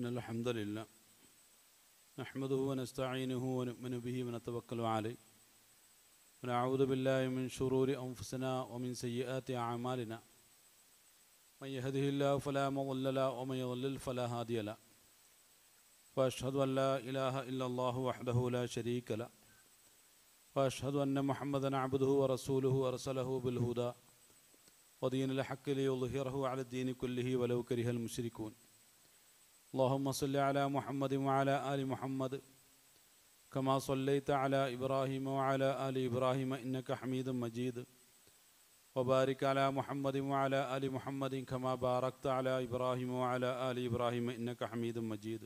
إن الحمد لله نحمده ونستعينه ونؤمن به ونتوكل عليه ونعوذ بالله من شرور أنفسنا ومن سيئات أعمالنا من يهده الله فلا مضل له ومن يضلل فلا هادي له وأشهد أن لا إله إلا الله وحده لا شريك له وأشهد أن محمدا عبده ورسوله أرسله بالهدى ودين الحق ليظهره على الدين كله ولو كره المشركون اللهم صل على محمد وعلى آل محمد كما صليت على إبراهيم وعلى آل إبراهيم إنك حميد مجيد وبارك على محمد وعلى آل محمد كما باركت على إبراهيم وعلى آل إبراهيم إنك حميد مجيد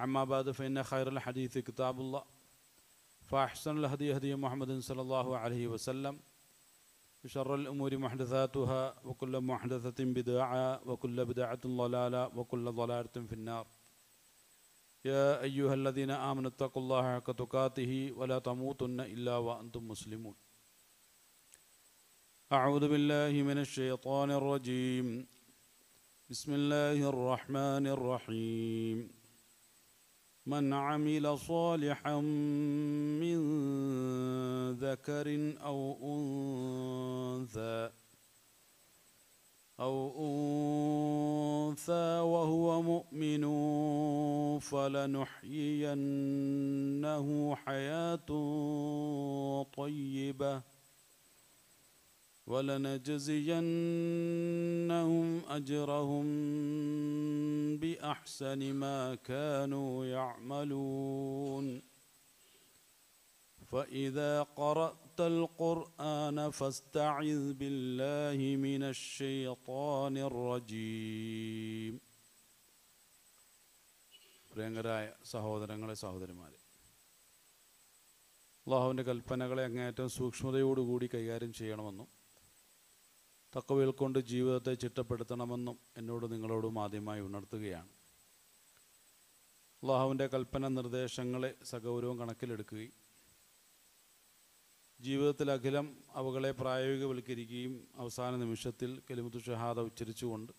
عما بعد فإن خير الحديث كتاب الله فأحسن الهدي هدي محمد صلى الله عليه وسلم وشر الأمور محدثاتها وكل محدثة بدعة وكل بدعة ضلالة وكل ضلالة في النار يا أيها الذين آمنوا اتقوا الله حق تقاته ولا تموتن إلا وأنتم مسلمون أعوذ بالله من الشيطان الرجيم بسم الله الرحمن الرحيم من عمل صالحا من ذكر أو أنثى أو أنثى وهو مؤمن فلنحيينه حياة طيبة ولنجزينهم أجرهم بأحسن ما كانوا يعملون فإذا قرأت القرآن فاستعذ بالله من الشيطان الرجيم പ്രിയങ്കരായ സഹോദരങ്ങളെ സഹോദരിമാരെ അള്ളാഹുവിൻ്റെ കൽപ്പനകളെ അങ്ങേയറ്റം സൂക്ഷ്മതയോടുകൂടി കൈകാര്യം ചെയ്യണമെന്നും തക്കവയിൽ കൊണ്ട് ജീവിതത്തെ ചിട്ടപ്പെടുത്തണമെന്നും എന്നോട് നിങ്ങളോടും ആദ്യമായി ഉണർത്തുകയാണ് അള്ളാഹുവിൻ്റെ കൽപ്പന നിർദ്ദേശങ്ങളെ സഗൗരവം കണക്കിലെടുക്കുകയും ജീവിതത്തിൽ അഖിലം അവകളെ പ്രായോഗികവൽക്കരിക്കുകയും അവസാന നിമിഷത്തിൽ കെലിമുത്തു ഷഹാദ ഉച്ചരിച്ചുകൊണ്ട്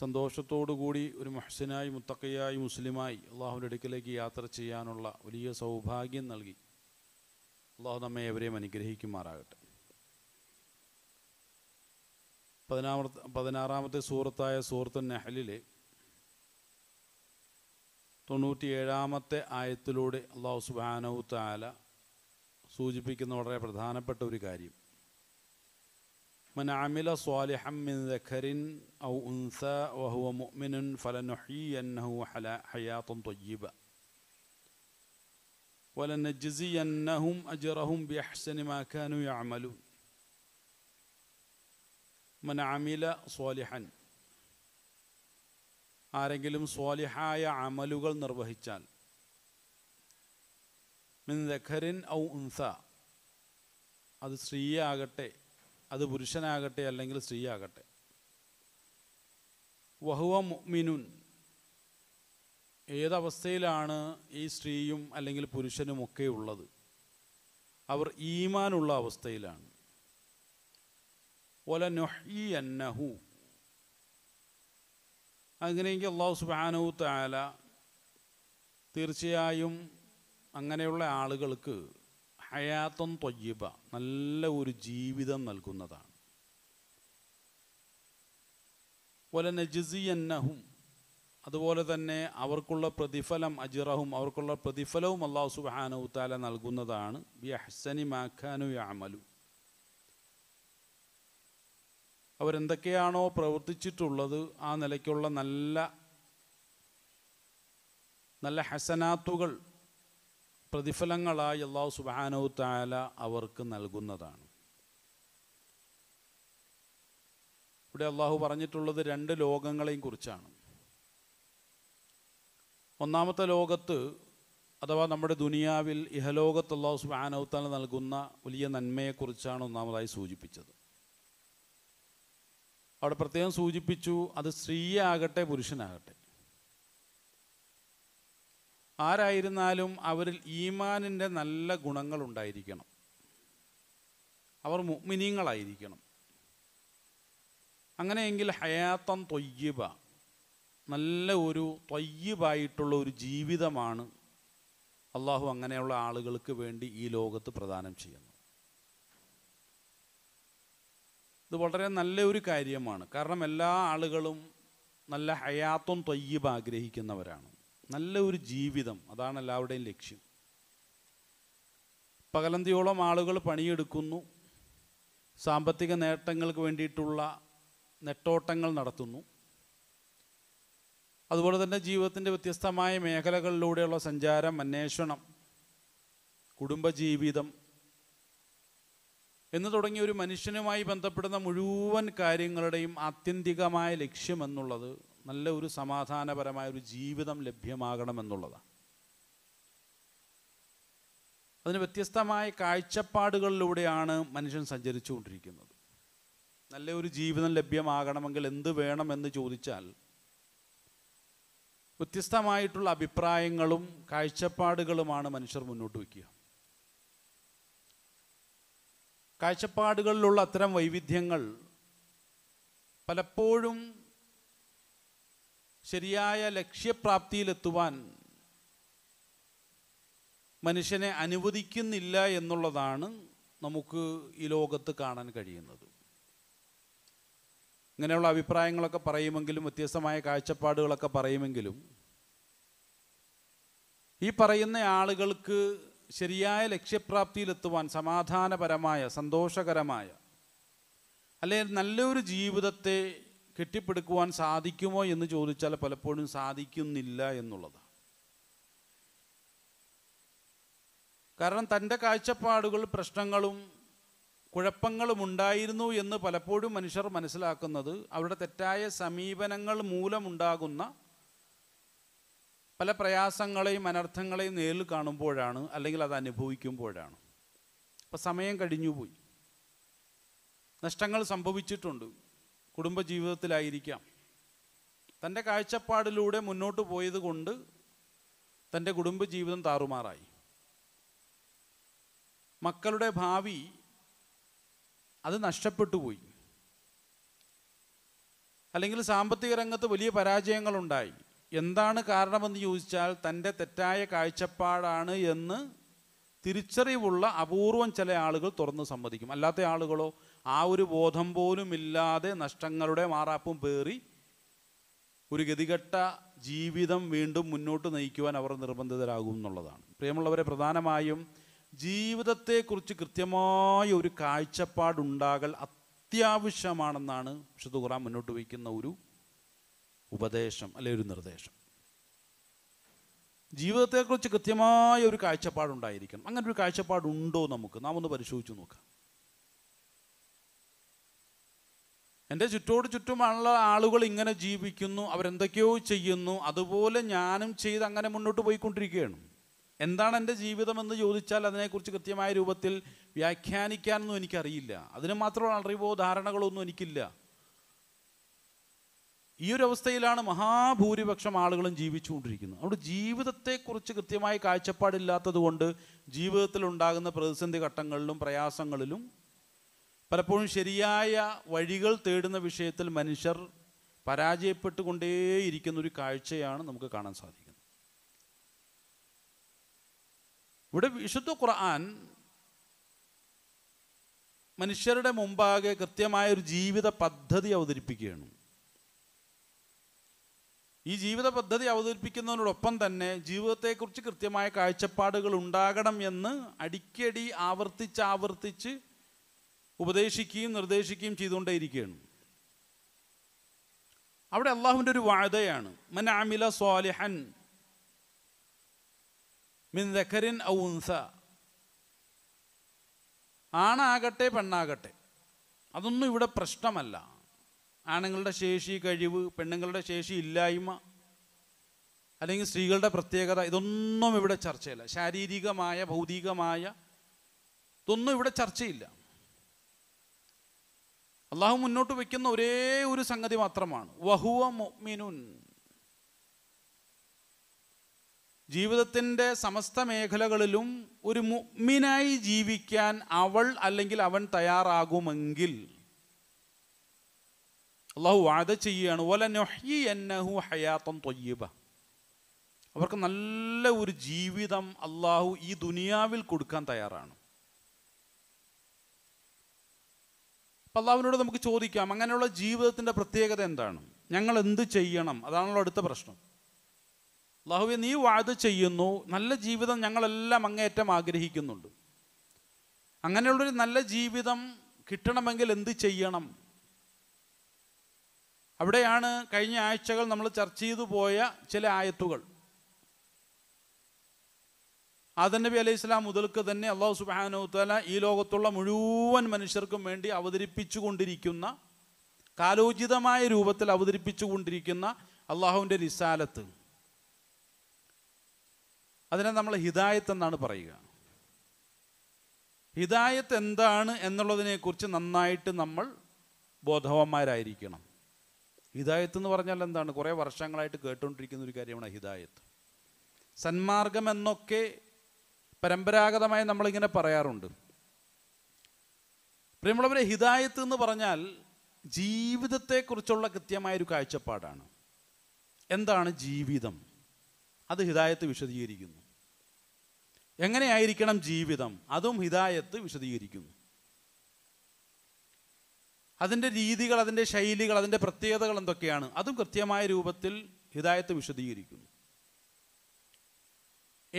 സന്തോഷത്തോടുകൂടി ഒരു മഹസിനായി മുത്തക്കയായി മുസ്ലിമായി അള്ളാഹുവിൻ്റെ അടുക്കിലേക്ക് യാത്ര ചെയ്യാനുള്ള വലിയ സൗഭാഗ്യം നൽകി അള്ളാഹു നമ്മെ എവരെയും അനുഗ്രഹിക്കുമാറാകട്ടെ പതിനാറാമത്തെ സൂറത്തായ സൂറത്ത് നെഹലിലെ തൊണ്ണൂറ്റിയേഴാമത്തെ ആയത്തിലൂടെ അള്ളാഹു സുബാനവ് താല സൂചിപ്പിക്കുന്ന വളരെ പ്രധാനപ്പെട്ട ഒരു കാര്യം من عمل صالحا من ذكر أو أنثى وهو مؤمن فلنحيينه حياة طيبة ولنجزينهم أجرهم بأحسن ما كانوا يعملون മനാമില സ്വാലിഹൻ ആരെങ്കിലും സ്വാലിഹായ അമലുകൾ നിർവഹിച്ചാൽ മിൻ ദഖറിൻ ഔ ഉൻസ അത് സ്ത്രീയാകട്ടെ അത് പുരുഷനാകട്ടെ അല്ലെങ്കിൽ സ്ത്രീയാകട്ടെ വഹുവ മിനുൻ ഏതവസ്ഥയിലാണ് ഈ സ്ത്രീയും അല്ലെങ്കിൽ പുരുഷനുമൊക്കെ ഉള്ളത് അവർ ഈമാനുള്ള അവസ്ഥയിലാണ് ഒലനൊഹിയന്നഹു അങ്ങനെയെങ്കിൽ അള്ളാഹു സുബാനു താല തീർച്ചയായും അങ്ങനെയുള്ള ആളുകൾക്ക് ഹയാത്തം തൊയ്യബ നല്ല ഒരു ജീവിതം നൽകുന്നതാണ് പോലെ നജിസിയന്നഹും അതുപോലെ തന്നെ അവർക്കുള്ള പ്രതിഫലം അജിറഹും അവർക്കുള്ള പ്രതിഫലവും അള്ളാഹു സുബാനു താല നൽകുന്നതാണ് ബി അഹ്സനി മാഖാനു യാമലു അവരെന്തൊക്കെയാണോ പ്രവർത്തിച്ചിട്ടുള്ളത് ആ നിലയ്ക്കുള്ള നല്ല നല്ല ഹസനാത്തുകൾ പ്രതിഫലങ്ങളായി അള്ളാഹു സുബാനോ താല അവർക്ക് നൽകുന്നതാണ് ഇവിടെ അള്ളാഹു പറഞ്ഞിട്ടുള്ളത് രണ്ട് ലോകങ്ങളെയും കുറിച്ചാണ് ഒന്നാമത്തെ ലോകത്ത് അഥവാ നമ്മുടെ ദുനിയാവിൽ ഇഹലോകത്ത് അള്ളാഹു താല നൽകുന്ന വലിയ നന്മയെക്കുറിച്ചാണ് ഒന്നാമതായി സൂചിപ്പിച്ചത് അവിടെ പ്രത്യേകം സൂചിപ്പിച്ചു അത് ആകട്ടെ പുരുഷനാകട്ടെ ആരായിരുന്നാലും അവരിൽ ഈമാനിൻ്റെ നല്ല ഗുണങ്ങൾ ഉണ്ടായിരിക്കണം അവർ മുഗ്മിനീങ്ങളായിരിക്കണം അങ്ങനെയെങ്കിൽ ഹയാത്തം തൊയ്യബ നല്ല ഒരു തൊയ്യബായിട്ടുള്ള ഒരു ജീവിതമാണ് അള്ളാഹു അങ്ങനെയുള്ള ആളുകൾക്ക് വേണ്ടി ഈ ലോകത്ത് പ്രദാനം ചെയ്യുന്നത് ഇത് വളരെ നല്ല ഒരു കാര്യമാണ് കാരണം എല്ലാ ആളുകളും നല്ല ഹയാത്തും തൊയ്യബ് ആഗ്രഹിക്കുന്നവരാണ് നല്ല ഒരു ജീവിതം അതാണ് എല്ലാവരുടെയും ലക്ഷ്യം പകലന്തിയോളം ആളുകൾ പണിയെടുക്കുന്നു സാമ്പത്തിക നേട്ടങ്ങൾക്ക് വേണ്ടിയിട്ടുള്ള നെട്ടോട്ടങ്ങൾ നടത്തുന്നു അതുപോലെ തന്നെ ജീവിതത്തിൻ്റെ വ്യത്യസ്തമായ മേഖലകളിലൂടെയുള്ള സഞ്ചാരം അന്വേഷണം കുടുംബജീവിതം എന്ന് തുടങ്ങിയ ഒരു മനുഷ്യനുമായി ബന്ധപ്പെടുന്ന മുഴുവൻ കാര്യങ്ങളുടെയും ആത്യന്തികമായ ലക്ഷ്യമെന്നുള്ളത് നല്ല ഒരു സമാധാനപരമായ ഒരു ജീവിതം ലഭ്യമാകണമെന്നുള്ളതാണ് അതിന് വ്യത്യസ്തമായ കാഴ്ചപ്പാടുകളിലൂടെയാണ് മനുഷ്യൻ സഞ്ചരിച്ചുകൊണ്ടിരിക്കുന്നത് നല്ല ഒരു ജീവിതം ലഭ്യമാകണമെങ്കിൽ എന്ത് വേണമെന്ന് ചോദിച്ചാൽ വ്യത്യസ്തമായിട്ടുള്ള അഭിപ്രായങ്ങളും കാഴ്ചപ്പാടുകളുമാണ് മനുഷ്യർ മുന്നോട്ട് വയ്ക്കുക കാഴ്ചപ്പാടുകളിലുള്ള അത്തരം വൈവിധ്യങ്ങൾ പലപ്പോഴും ശരിയായ ലക്ഷ്യപ്രാപ്തിയിലെത്തുവാൻ മനുഷ്യനെ അനുവദിക്കുന്നില്ല എന്നുള്ളതാണ് നമുക്ക് ഈ ലോകത്ത് കാണാൻ കഴിയുന്നത് ഇങ്ങനെയുള്ള അഭിപ്രായങ്ങളൊക്കെ പറയുമെങ്കിലും വ്യത്യസ്തമായ കാഴ്ചപ്പാടുകളൊക്കെ പറയുമെങ്കിലും ഈ പറയുന്ന ആളുകൾക്ക് ശരിയായ ലക്ഷ്യപ്രാപ്തിയിലെത്തുവാൻ സമാധാനപരമായ സന്തോഷകരമായ അല്ലെ നല്ലൊരു ജീവിതത്തെ കെട്ടിപ്പടുക്കുവാൻ സാധിക്കുമോ എന്ന് ചോദിച്ചാൽ പലപ്പോഴും സാധിക്കുന്നില്ല എന്നുള്ളതാണ് കാരണം തൻ്റെ കാഴ്ചപ്പാടുകൾ പ്രശ്നങ്ങളും കുഴപ്പങ്ങളും ഉണ്ടായിരുന്നു എന്ന് പലപ്പോഴും മനുഷ്യർ മനസ്സിലാക്കുന്നത് അവരുടെ തെറ്റായ സമീപനങ്ങൾ മൂലമുണ്ടാകുന്ന പല പ്രയാസങ്ങളെയും അനർത്ഥങ്ങളെയും നേരിൽ കാണുമ്പോഴാണ് അല്ലെങ്കിൽ അത് അനുഭവിക്കുമ്പോഴാണ് അപ്പം സമയം കഴിഞ്ഞുപോയി നഷ്ടങ്ങൾ സംഭവിച്ചിട്ടുണ്ട് കുടുംബജീവിതത്തിലായിരിക്കാം തൻ്റെ കാഴ്ചപ്പാടിലൂടെ മുന്നോട്ട് പോയത് കൊണ്ട് തൻ്റെ കുടുംബജീവിതം താറുമാറായി മക്കളുടെ ഭാവി അത് നഷ്ടപ്പെട്ടു പോയി അല്ലെങ്കിൽ സാമ്പത്തിക രംഗത്ത് വലിയ പരാജയങ്ങളുണ്ടായി എന്താണ് കാരണമെന്ന് ചോദിച്ചാൽ തൻ്റെ തെറ്റായ കാഴ്ചപ്പാടാണ് എന്ന് തിരിച്ചറിവുള്ള അപൂർവം ചില ആളുകൾ തുറന്ന് സമ്മതിക്കും അല്ലാത്ത ആളുകളോ ആ ഒരു ബോധം പോലും ഇല്ലാതെ നഷ്ടങ്ങളുടെ മാറാപ്പും പേറി ഒരു ഗതികെട്ട ജീവിതം വീണ്ടും മുന്നോട്ട് നയിക്കുവാൻ അവർ നിർബന്ധിതരാകും എന്നുള്ളതാണ് പ്രിയമുള്ളവരെ പ്രധാനമായും ജീവിതത്തെക്കുറിച്ച് കൃത്യമായ ഒരു കാഴ്ചപ്പാടുണ്ടാകൽ അത്യാവശ്യമാണെന്നാണ് വിശുദ്ധ ഖുറാൻ മുന്നോട്ട് വയ്ക്കുന്ന ഒരു ഉപദേശം അല്ലെ ഒരു നിർദ്ദേശം ജീവിതത്തെക്കുറിച്ച് കൃത്യമായ ഒരു കാഴ്ചപ്പാടുണ്ടായിരിക്കണം അങ്ങനെ ഒരു കാഴ്ചപ്പാടുണ്ടോ നമുക്ക് നാം ഒന്ന് പരിശോധിച്ച് നോക്കാം എൻ്റെ ചുറ്റോട് ചുറ്റുമുള്ള ആളുകൾ ഇങ്ങനെ ജീവിക്കുന്നു അവരെന്തൊക്കെയോ ചെയ്യുന്നു അതുപോലെ ഞാനും ചെയ്ത് അങ്ങനെ മുന്നോട്ട് പോയിക്കൊണ്ടിരിക്കുകയാണ് എന്താണ് എൻ്റെ ജീവിതമെന്ന് ചോദിച്ചാൽ അതിനെക്കുറിച്ച് കൃത്യമായ രൂപത്തിൽ വ്യാഖ്യാനിക്കാനൊന്നും എനിക്കറിയില്ല അതിന് മാത്രമുള്ള അറിവോ ധാരണകളോ ഒന്നും എനിക്കില്ല ഈ ഒരു അവസ്ഥയിലാണ് മഹാഭൂരിപക്ഷം ആളുകളും ജീവിച്ചുകൊണ്ടിരിക്കുന്നത് അവിടെ ജീവിതത്തെക്കുറിച്ച് കൃത്യമായി കാഴ്ചപ്പാടില്ലാത്തത് കൊണ്ട് ജീവിതത്തിൽ ഉണ്ടാകുന്ന പ്രതിസന്ധി ഘട്ടങ്ങളിലും പ്രയാസങ്ങളിലും പലപ്പോഴും ശരിയായ വഴികൾ തേടുന്ന വിഷയത്തിൽ മനുഷ്യർ പരാജയപ്പെട്ടുകൊണ്ടേയിരിക്കുന്ന ഒരു കാഴ്ചയാണ് നമുക്ക് കാണാൻ സാധിക്കുന്നത് ഇവിടെ വിശുദ്ധ ഖുർആൻ മനുഷ്യരുടെ മുമ്പാകെ കൃത്യമായ ഒരു ജീവിത പദ്ധതി അവതരിപ്പിക്കുകയാണ് ഈ ജീവിത പദ്ധതി അവതരിപ്പിക്കുന്നതിനോടൊപ്പം തന്നെ ജീവിതത്തെക്കുറിച്ച് കൃത്യമായ കാഴ്ചപ്പാടുകൾ ഉണ്ടാകണം എന്ന് അടിക്കടി ആവർത്തിച്ച് ആവർത്തിച്ച് ഉപദേശിക്കുകയും നിർദ്ദേശിക്കുകയും ചെയ്തുകൊണ്ടേയിരിക്കുകയാണ് അവിടെ അള്ളാഹുവിൻ്റെ ഒരു വാഴതയാണ് മനാമില സ്വാലിഹൻ മിൻ ഔൻസ ആണാകട്ടെ പെണ്ണാകട്ടെ അതൊന്നും ഇവിടെ പ്രശ്നമല്ല ആണുങ്ങളുടെ ശേഷി കഴിവ് പെണ്ണുങ്ങളുടെ ശേഷി ഇല്ലായ്മ അല്ലെങ്കിൽ സ്ത്രീകളുടെ പ്രത്യേകത ഇതൊന്നും ഇവിടെ ചർച്ചയില്ല ശാരീരികമായ ഭൗതികമായ ഇതൊന്നും ഇവിടെ ചർച്ചയില്ല അള്ളാഹു മുന്നോട്ട് വയ്ക്കുന്ന ഒരേ ഒരു സംഗതി മാത്രമാണ് വഹുവ മൊമിനുൻ ജീവിതത്തിൻ്റെ സമസ്ത മേഖലകളിലും ഒരു മുഗ്മിനായി ജീവിക്കാൻ അവൾ അല്ലെങ്കിൽ അവൻ തയ്യാറാകുമെങ്കിൽ അള്ളാഹു വാദ ചെയ്യുകയാണ് ഓല നൊഹി എന്നഹു ഹയാത്തം തൊയ്യബ അവർക്ക് നല്ല ഒരു ജീവിതം അള്ളാഹു ഈ ദുനിയാവിൽ കൊടുക്കാൻ തയ്യാറാണ് അപ്പം അള്ളാഹുവിനോട് നമുക്ക് ചോദിക്കാം അങ്ങനെയുള്ള ജീവിതത്തിൻ്റെ പ്രത്യേകത എന്താണ് ഞങ്ങൾ എന്ത് ചെയ്യണം അതാണല്ലോ അടുത്ത പ്രശ്നം അള്ളാഹുവെ നീ വാത് ചെയ്യുന്നു നല്ല ജീവിതം ഞങ്ങളെല്ലാം അങ്ങേയറ്റം ആഗ്രഹിക്കുന്നുണ്ട് അങ്ങനെയുള്ളൊരു നല്ല ജീവിതം കിട്ടണമെങ്കിൽ എന്ത് ചെയ്യണം അവിടെയാണ് കഴിഞ്ഞ ആഴ്ചകൾ നമ്മൾ ചർച്ച ചെയ്തു പോയ ചില ആയത്തുകൾ ആദനബി അലൈഹി ഇസ്ലാം മുതൽക്ക് തന്നെ അള്ളാഹു സുബാനുത്തല ഈ ലോകത്തുള്ള മുഴുവൻ മനുഷ്യർക്കും വേണ്ടി അവതരിപ്പിച്ചു കൊണ്ടിരിക്കുന്ന കാലോചിതമായ രൂപത്തിൽ അവതരിപ്പിച്ചു കൊണ്ടിരിക്കുന്ന അള്ളാഹുവിൻ്റെ നിസാലത്ത് അതിനെ നമ്മൾ ഹിദായത്ത് എന്നാണ് പറയുക ഹിദായത്ത് എന്താണ് എന്നുള്ളതിനെക്കുറിച്ച് നന്നായിട്ട് നമ്മൾ ബോധവാന്മാരായിരിക്കണം ഹിദായത്ത് എന്ന് പറഞ്ഞാൽ എന്താണ് കുറേ വർഷങ്ങളായിട്ട് കേട്ടുകൊണ്ടിരിക്കുന്ന ഒരു കാര്യമാണ് ഹിദായത്ത് സന്മാർഗം എന്നൊക്കെ പരമ്പരാഗതമായി നമ്മളിങ്ങനെ പറയാറുണ്ട് പ്രിയമുള്ളവരെ ഹിദായത്ത് എന്ന് പറഞ്ഞാൽ ജീവിതത്തെക്കുറിച്ചുള്ള കൃത്യമായൊരു കാഴ്ചപ്പാടാണ് എന്താണ് ജീവിതം അത് ഹിദായത്ത് വിശദീകരിക്കുന്നു എങ്ങനെയായിരിക്കണം ജീവിതം അതും ഹിദായത്ത് വിശദീകരിക്കുന്നു അതിൻ്റെ രീതികൾ അതിൻ്റെ ശൈലികൾ അതിൻ്റെ പ്രത്യേകതകൾ എന്തൊക്കെയാണ് അതും കൃത്യമായ രൂപത്തിൽ ഹിദായത്ത് വിശദീകരിക്കുന്നു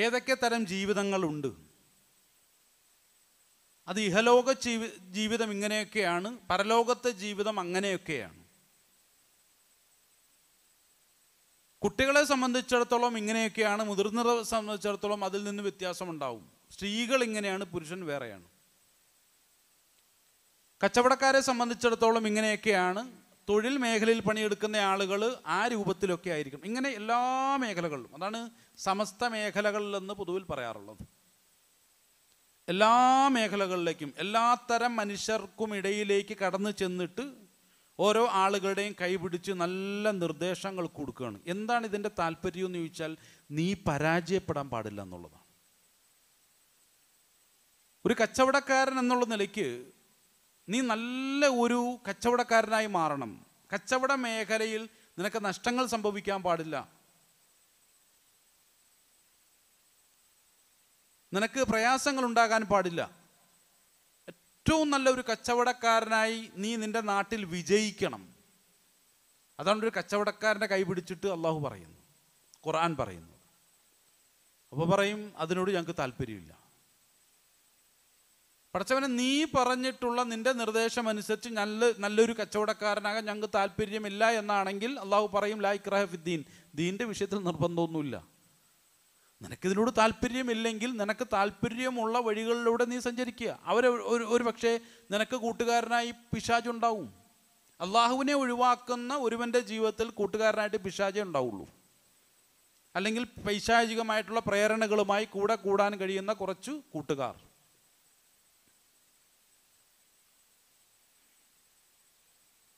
ഏതൊക്കെ തരം ജീവിതങ്ങളുണ്ട് അത് ഇഹലോക ജീവി ജീവിതം ഇങ്ങനെയൊക്കെയാണ് പരലോകത്തെ ജീവിതം അങ്ങനെയൊക്കെയാണ് കുട്ടികളെ സംബന്ധിച്ചിടത്തോളം ഇങ്ങനെയൊക്കെയാണ് മുതിർന്നവരെ സംബന്ധിച്ചിടത്തോളം അതിൽ നിന്ന് വ്യത്യാസമുണ്ടാവും സ്ത്രീകൾ ഇങ്ങനെയാണ് പുരുഷൻ വേറെയാണ് കച്ചവടക്കാരെ സംബന്ധിച്ചിടത്തോളം ഇങ്ങനെയൊക്കെയാണ് തൊഴിൽ മേഖലയിൽ പണിയെടുക്കുന്ന ആളുകൾ ആ രൂപത്തിലൊക്കെ ആയിരിക്കും ഇങ്ങനെ എല്ലാ മേഖലകളിലും അതാണ് സമസ്ത മേഖലകളിലെന്ന് പൊതുവിൽ പറയാറുള്ളത് എല്ലാ മേഖലകളിലേക്കും എല്ലാ തരം മനുഷ്യർക്കും ഇടയിലേക്ക് കടന്നു ചെന്നിട്ട് ഓരോ ആളുകളുടെയും കൈപിടിച്ച് നല്ല നിർദ്ദേശങ്ങൾ കൊടുക്കുകയാണ് എന്താണ് ഇതിൻ്റെ താല്പര്യം എന്ന് ചോദിച്ചാൽ നീ പരാജയപ്പെടാൻ പാടില്ല എന്നുള്ളതാണ് ഒരു കച്ചവടക്കാരൻ എന്നുള്ള നിലയ്ക്ക് നീ നല്ല ഒരു കച്ചവടക്കാരനായി മാറണം കച്ചവട മേഖലയിൽ നിനക്ക് നഷ്ടങ്ങൾ സംഭവിക്കാൻ പാടില്ല നിനക്ക് പ്രയാസങ്ങൾ ഉണ്ടാകാൻ പാടില്ല ഏറ്റവും നല്ല ഒരു കച്ചവടക്കാരനായി നീ നിൻ്റെ നാട്ടിൽ വിജയിക്കണം അതാണ് ഒരു കച്ചവടക്കാരൻ്റെ കൈ പിടിച്ചിട്ട് അള്ളാഹു പറയുന്നു ഖുർആൻ പറയുന്നു അപ്പോൾ പറയും അതിനോട് ഞങ്ങൾക്ക് താല്പര്യമില്ല പടച്ചവനെ നീ പറഞ്ഞിട്ടുള്ള നിന്റെ നിർദ്ദേശം അനുസരിച്ച് നല്ല നല്ലൊരു കച്ചവടക്കാരനാകാൻ ഞങ്ങൾക്ക് താല്പര്യമില്ല എന്നാണെങ്കിൽ അള്ളാഹു പറയും ലൈക് റഹഫിദ്ദീൻ ദീൻ്റെ വിഷയത്തിൽ നിർബന്ധമൊന്നുമില്ല നിനക്കിതിനോട് താല്പര്യമില്ലെങ്കിൽ നിനക്ക് താല്പര്യമുള്ള വഴികളിലൂടെ നീ സഞ്ചരിക്കുക അവർ ഒരു ഒരു പക്ഷേ നിനക്ക് കൂട്ടുകാരനായി പിശാചുണ്ടാവും അള്ളാഹുവിനെ ഒഴിവാക്കുന്ന ഒരുവൻ്റെ ജീവിതത്തിൽ കൂട്ടുകാരനായിട്ട് പിശാചേ ഉണ്ടാവുള്ളൂ അല്ലെങ്കിൽ പൈശാചികമായിട്ടുള്ള പ്രേരണകളുമായി കൂടെ കൂടാൻ കഴിയുന്ന കുറച്ച് കൂട്ടുകാർ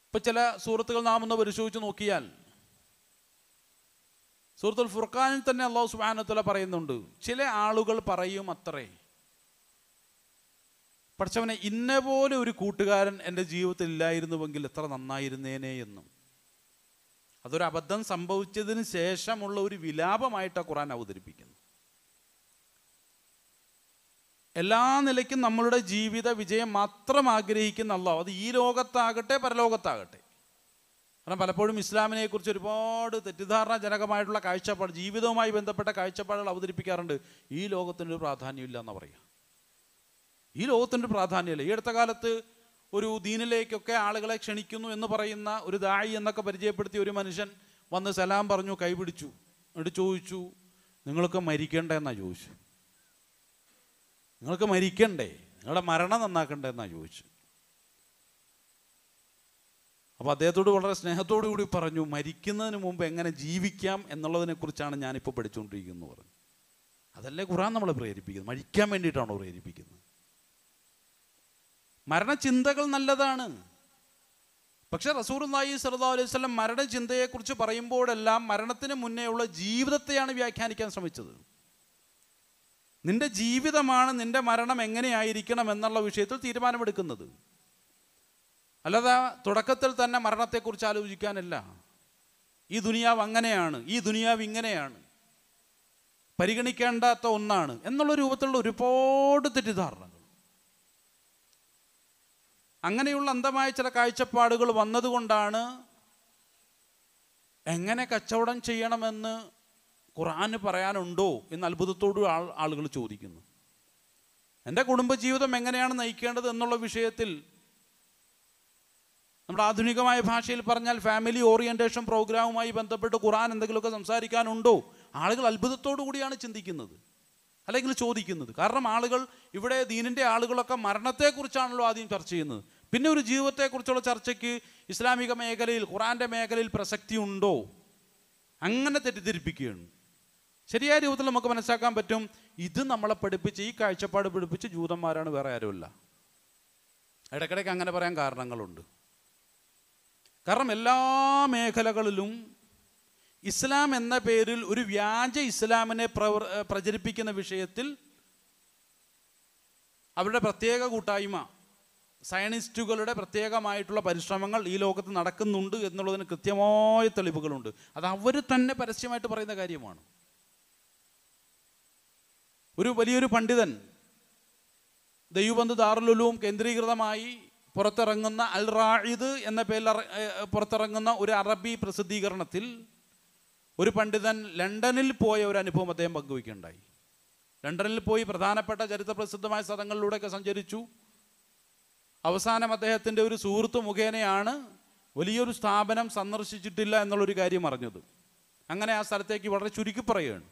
ഇപ്പം ചില സൂറത്തുകൾ നാം ഒന്ന് പരിശോധിച്ച് നോക്കിയാൽ സൂറത്തുൽ ഫുർഖാനിൽ തന്നെ അള്ളാഹു സുബാനത്തല പറയുന്നുണ്ട് ചില ആളുകൾ പറയും അത്രേ പഠിച്ചവനെ ഇന്ന പോലെ ഒരു കൂട്ടുകാരൻ എൻ്റെ ജീവിതത്തിൽ ഇല്ലായിരുന്നുവെങ്കിൽ എത്ര നന്നായിരുന്നേനെ എന്നും അതൊരു അബദ്ധം സംഭവിച്ചതിന് ശേഷമുള്ള ഒരു വിലാപമായിട്ടാണ് ഖുറാൻ അവതരിപ്പിക്കുന്നത് എല്ലാ നിലയ്ക്കും നമ്മളുടെ ജീവിത വിജയം മാത്രം ആഗ്രഹിക്കുന്ന അള്ളാഹ് അത് ഈ ലോകത്താകട്ടെ പരലോകത്താകട്ടെ കാരണം പലപ്പോഴും ഇസ്ലാമിനെക്കുറിച്ച് ഒരുപാട് തെറ്റിദ്ധാരണാജനകമായിട്ടുള്ള കാഴ്ചപ്പാട് ജീവിതവുമായി ബന്ധപ്പെട്ട കാഴ്ചപ്പാടുകൾ അവതരിപ്പിക്കാറുണ്ട് ഈ ലോകത്തിനൊരു പ്രാധാന്യമില്ല എന്ന് പറയുക ഈ ലോകത്തിൻ്റെ പ്രാധാന്യമില്ല ഈ അടുത്ത കാലത്ത് ഒരു ദീനിലേക്കൊക്കെ ആളുകളെ ക്ഷണിക്കുന്നു എന്ന് പറയുന്ന ഒരു ദായി എന്നൊക്കെ പരിചയപ്പെടുത്തിയ ഒരു മനുഷ്യൻ വന്ന് സലാം പറഞ്ഞു കൈപിടിച്ചു എന്നിട്ട് ചോദിച്ചു നിങ്ങളൊക്കെ മരിക്കേണ്ടതെന്നാണ് ചോദിച്ചു നിങ്ങൾക്ക് മരിക്കണ്ടേ നിങ്ങളുടെ മരണം നന്നാക്കണ്ടേ എന്നാണ് ചോദിച്ചു അപ്പോൾ അദ്ദേഹത്തോട് വളരെ സ്നേഹത്തോടു കൂടി പറഞ്ഞു മരിക്കുന്നതിന് മുമ്പ് എങ്ങനെ ജീവിക്കാം എന്നുള്ളതിനെക്കുറിച്ചാണ് ഞാനിപ്പോൾ പഠിച്ചുകൊണ്ടിരിക്കുന്നത് പറഞ്ഞു അതല്ലേ ഖുറാൻ നമ്മളെ പ്രേരിപ്പിക്കുന്നത് മരിക്കാൻ വേണ്ടിയിട്ടാണോ പ്രേരിപ്പിക്കുന്നത് മരണചിന്തകൾ നല്ലതാണ് പക്ഷേ നായി സല്ലാ അലൈഹി സ്വലം മരണചിന്തയെക്കുറിച്ച് പറയുമ്പോഴെല്ലാം മരണത്തിന് മുന്നേയുള്ള ജീവിതത്തെയാണ് വ്യാഖ്യാനിക്കാൻ ശ്രമിച്ചത് നിന്റെ ജീവിതമാണ് നിന്റെ മരണം എങ്ങനെയായിരിക്കണം എന്നുള്ള വിഷയത്തിൽ തീരുമാനമെടുക്കുന്നത് അല്ലാതെ തുടക്കത്തിൽ തന്നെ മരണത്തെക്കുറിച്ച് ആലോചിക്കാനല്ല ഈ ദുനിയാവ് അങ്ങനെയാണ് ഈ ദുനിയാവ് ഇങ്ങനെയാണ് പരിഗണിക്കേണ്ടാത്ത ഒന്നാണ് എന്നുള്ള രൂപത്തിലുള്ള ഒരുപാട് തെറ്റിദ്ധാരണകൾ അങ്ങനെയുള്ള അന്തമായ ചില കാഴ്ചപ്പാടുകൾ വന്നതുകൊണ്ടാണ് എങ്ങനെ കച്ചവടം ചെയ്യണമെന്ന് ഖുറാന് പറയാനുണ്ടോ എന്ന് അത്ഭുതത്തോട് ആൾ ആളുകൾ ചോദിക്കുന്നു എൻ്റെ കുടുംബജീവിതം എങ്ങനെയാണ് നയിക്കേണ്ടത് എന്നുള്ള വിഷയത്തിൽ നമ്മുടെ ആധുനികമായ ഭാഷയിൽ പറഞ്ഞാൽ ഫാമിലി ഓറിയൻറ്റേഷൻ പ്രോഗ്രാമുമായി ബന്ധപ്പെട്ട് ഖുറാൻ എന്തെങ്കിലുമൊക്കെ സംസാരിക്കാനുണ്ടോ ആളുകൾ അത്ഭുതത്തോടു കൂടിയാണ് ചിന്തിക്കുന്നത് അല്ലെങ്കിൽ ചോദിക്കുന്നത് കാരണം ആളുകൾ ഇവിടെ ദീനിൻ്റെ ആളുകളൊക്കെ മരണത്തെക്കുറിച്ചാണല്ലോ ആദ്യം ചർച്ച ചെയ്യുന്നത് പിന്നെ ഒരു ജീവിതത്തെക്കുറിച്ചുള്ള ചർച്ചയ്ക്ക് ഇസ്ലാമിക മേഖലയിൽ ഖുറാൻ്റെ മേഖലയിൽ പ്രസക്തി ഉണ്ടോ അങ്ങനെ തെറ്റിദ്ധരിപ്പിക്കുകയാണ് ശരിയായ രൂപത്തിൽ നമുക്ക് മനസ്സിലാക്കാൻ പറ്റും ഇത് നമ്മളെ പഠിപ്പിച്ച് ഈ കാഴ്ചപ്പാട് പഠിപ്പിച്ച് ജൂതന്മാരാണ് വേറെ ആരുമില്ല ഇടയ്ക്കിടയ്ക്ക് അങ്ങനെ പറയാൻ കാരണങ്ങളുണ്ട് കാരണം എല്ലാ മേഖലകളിലും ഇസ്ലാം എന്ന പേരിൽ ഒരു വ്യാജ ഇസ്ലാമിനെ പ്രചരിപ്പിക്കുന്ന വിഷയത്തിൽ അവരുടെ പ്രത്യേക കൂട്ടായ്മ സയനിസ്റ്റുകളുടെ പ്രത്യേകമായിട്ടുള്ള പരിശ്രമങ്ങൾ ഈ ലോകത്ത് നടക്കുന്നുണ്ട് എന്നുള്ളതിന് കൃത്യമായ തെളിവുകളുണ്ട് അത് അവർ തന്നെ പരസ്യമായിട്ട് പറയുന്ന കാര്യമാണ് ഒരു വലിയൊരു പണ്ഡിതൻ ദൈവബന്ധു ദാറുലുലൂം കേന്ദ്രീകൃതമായി പുറത്തിറങ്ങുന്ന അൽ റാഹിദ് എന്ന പേരിൽ പുറത്തിറങ്ങുന്ന ഒരു അറബി പ്രസിദ്ധീകരണത്തിൽ ഒരു പണ്ഡിതൻ ലണ്ടനിൽ പോയ ഒരു അനുഭവം അദ്ദേഹം പങ്കുവയ്ക്കുകയുണ്ടായി ലണ്ടനിൽ പോയി പ്രധാനപ്പെട്ട ചരിത്ര പ്രസിദ്ധമായ സ്ഥലങ്ങളിലൂടെയൊക്കെ സഞ്ചരിച്ചു അവസാനം അദ്ദേഹത്തിൻ്റെ ഒരു സുഹൃത്ത് മുഖേനയാണ് വലിയൊരു സ്ഥാപനം സന്ദർശിച്ചിട്ടില്ല എന്നുള്ളൊരു കാര്യം അറിഞ്ഞത് അങ്ങനെ ആ സ്ഥലത്തേക്ക് വളരെ ചുരുക്കി പറയുകയാണ്